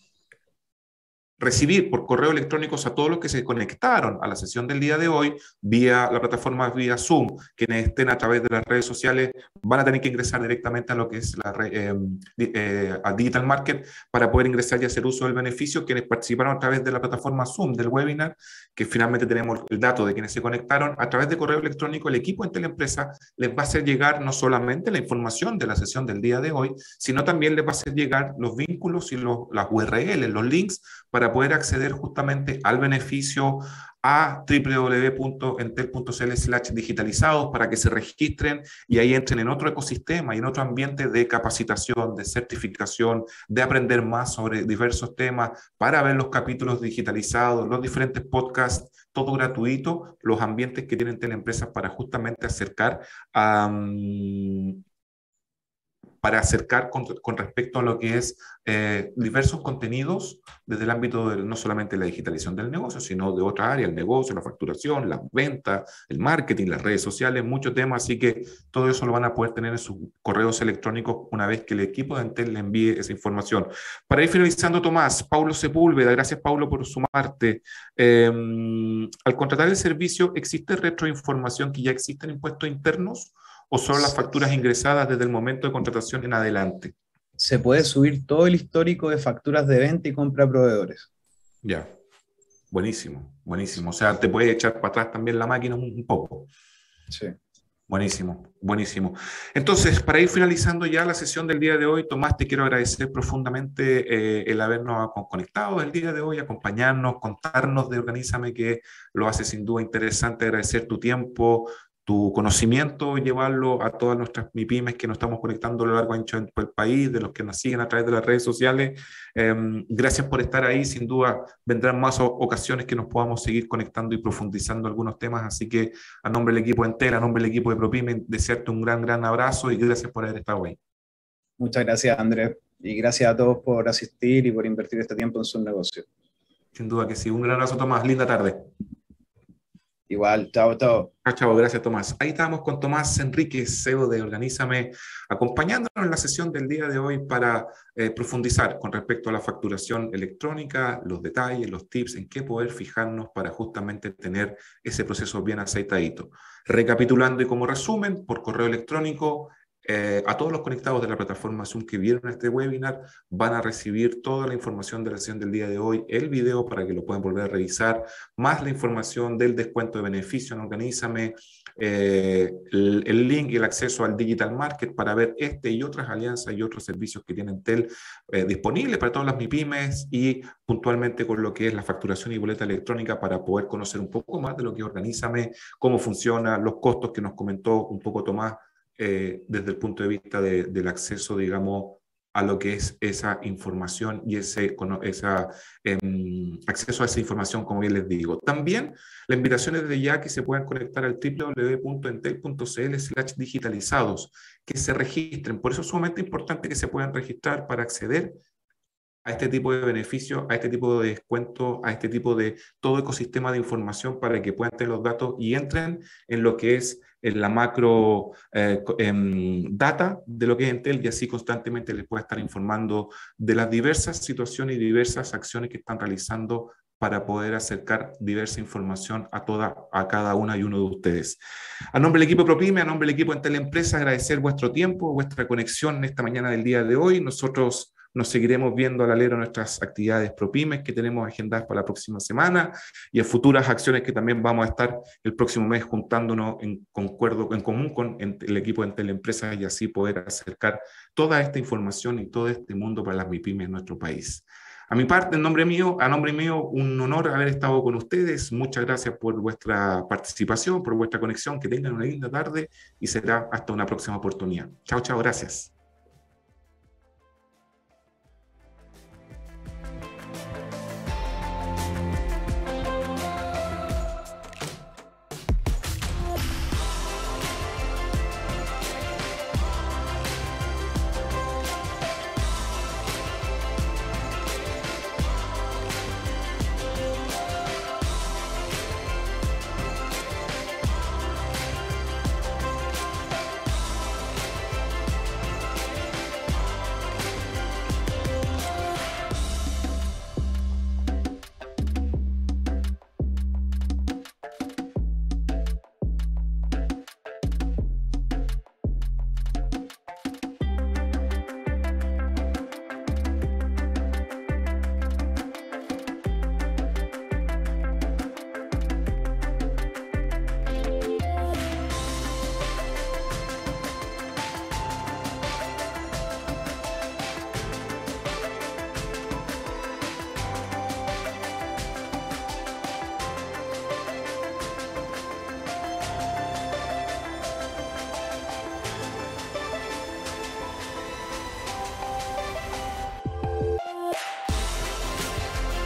recibir por correo electrónico a todos los que se conectaron a la sesión del día de hoy vía la plataforma vía Zoom. Quienes estén a través de las redes sociales van a tener que ingresar directamente a lo que es la eh, eh, a Digital Market para poder ingresar y hacer uso del beneficio. Quienes participaron a través de la plataforma Zoom del webinar, que finalmente tenemos el dato de quienes se conectaron, a través de correo electrónico el equipo en Teleempresa les va a hacer llegar no solamente la información de la sesión del día de hoy, sino también les va a hacer llegar los vínculos y las URL, los links para poder acceder justamente al beneficio a www.entel.cl digitalizados para que se registren y ahí entren en otro ecosistema y en otro ambiente de capacitación, de certificación, de aprender más sobre diversos temas, para ver los capítulos digitalizados, los diferentes podcasts, todo gratuito, los ambientes que tienen teleempresas para justamente acercar a, mm, para acercar con, respecto a lo que es eh, diversos contenidos desde el ámbito de no solamente la digitalización del negocio, sino de otra área, el negocio, la facturación, las ventas, el marketing, las redes sociales, muchos temas, así que todo eso lo van a poder tener en sus correos electrónicos una vez que el equipo de Entel le envíe esa información. Para ir finalizando, Tomás, Paulo Sepúlveda, gracias Paulo por sumarte. Em, al contratar el servicio, ¿existe retroinformación que ya existen impuestos internos? o son las facturas ingresadas desde el momento de contratación en adelante?
Se puede subir todo el histórico de facturas de venta y compra a proveedores. Ya,
buenísimo, buenísimo. O sea, te puedes echar para atrás también la máquina un poco. Sí. Buenísimo, buenísimo. Entonces, para ir finalizando ya la sesión del día de hoy, Tomás, te quiero agradecer profundamente eh, el habernos conectado el día de hoy, acompañarnos, contarnos de Organízame, que lo hace sin duda interesante, agradecer tu tiempo, tu conocimiento llevarlo a todas nuestras MIPIMES que nos estamos conectando a lo largo ancho del país, de los que nos siguen a través de las redes sociales. Em, gracias por estar ahí. Sin duda vendrán más ocasiones que nos podamos seguir conectando y profundizando algunos temas. Así que a nombre del equipo entero, a nombre del equipo de ProPyme, desearte un gran, gran abrazo y gracias por haber estado ahí.
Muchas gracias, Andrés. Y gracias a todos por asistir y por invertir este tiempo en su negocio. Sin duda que
sí. Un gran abrazo, Tomás. Linda tarde.
Igual, chao, chao. gracias Tomás.
Ahí estábamos con Tomás Enrique, CEO de Organízame, acompañándonos en la sesión del día de hoy para eh, profundizar con respecto a la facturación electrónica, los detalles, los tips, en qué poder fijarnos para justamente tener ese proceso bien aceitadito. Recapitulando y como resumen, por correo electrónico, eh, a todos los conectados de la plataforma Zoom que vieron este webinar van a recibir toda la información de la sesión del día de hoy, el video para que lo puedan volver a revisar, más la información del descuento de beneficio en Organízame, eh, el, link y el acceso al Digital Market para ver este y otras alianzas y otros servicios que tienen TEL eh, disponibles para todas las MIPIMES y puntualmente con lo que es la facturación y boleta electrónica para poder conocer un poco más de lo que es Organízame, cómo funciona, los costos que nos comentó un poco Tomás eh, desde el punto de vista de, del acceso, digamos, a lo que es esa información y ese esa, em, acceso a esa información, como bien les digo. También la invitación es de ya que se puedan conectar al www.entel.cl/slash digitalizados, que se registren. Por eso es sumamente importante que se puedan registrar para acceder a este tipo de beneficios, a este tipo de descuentos, a este tipo de todo ecosistema de información para que puedan tener los datos y entren en lo que es en la macro eh, em, data de lo que es Intel, y así constantemente les pueda estar informando de las diversas situaciones y diversas acciones que están realizando para poder acercar diversa información a toda, a cada una y uno de ustedes. A nombre del equipo Propime, a nombre del equipo Intel Empresa, agradecer vuestro tiempo, vuestra conexión en esta mañana del día de hoy. Nosotros nos seguiremos viendo al alero nuestras actividades propymes que tenemos agendadas para la próxima semana y a futuras acciones que también vamos a estar el próximo mes juntándonos en, concuerdo, en común con el equipo de teleempresas y así poder acercar toda esta información y todo este mundo para las MIPYMES en nuestro país. A mi parte, en nombre mío, a nombre mío, un honor haber estado con ustedes. Muchas gracias por vuestra participación, por vuestra conexión. Que tengan una linda tarde y será hasta una próxima oportunidad. Chao, chao, gracias.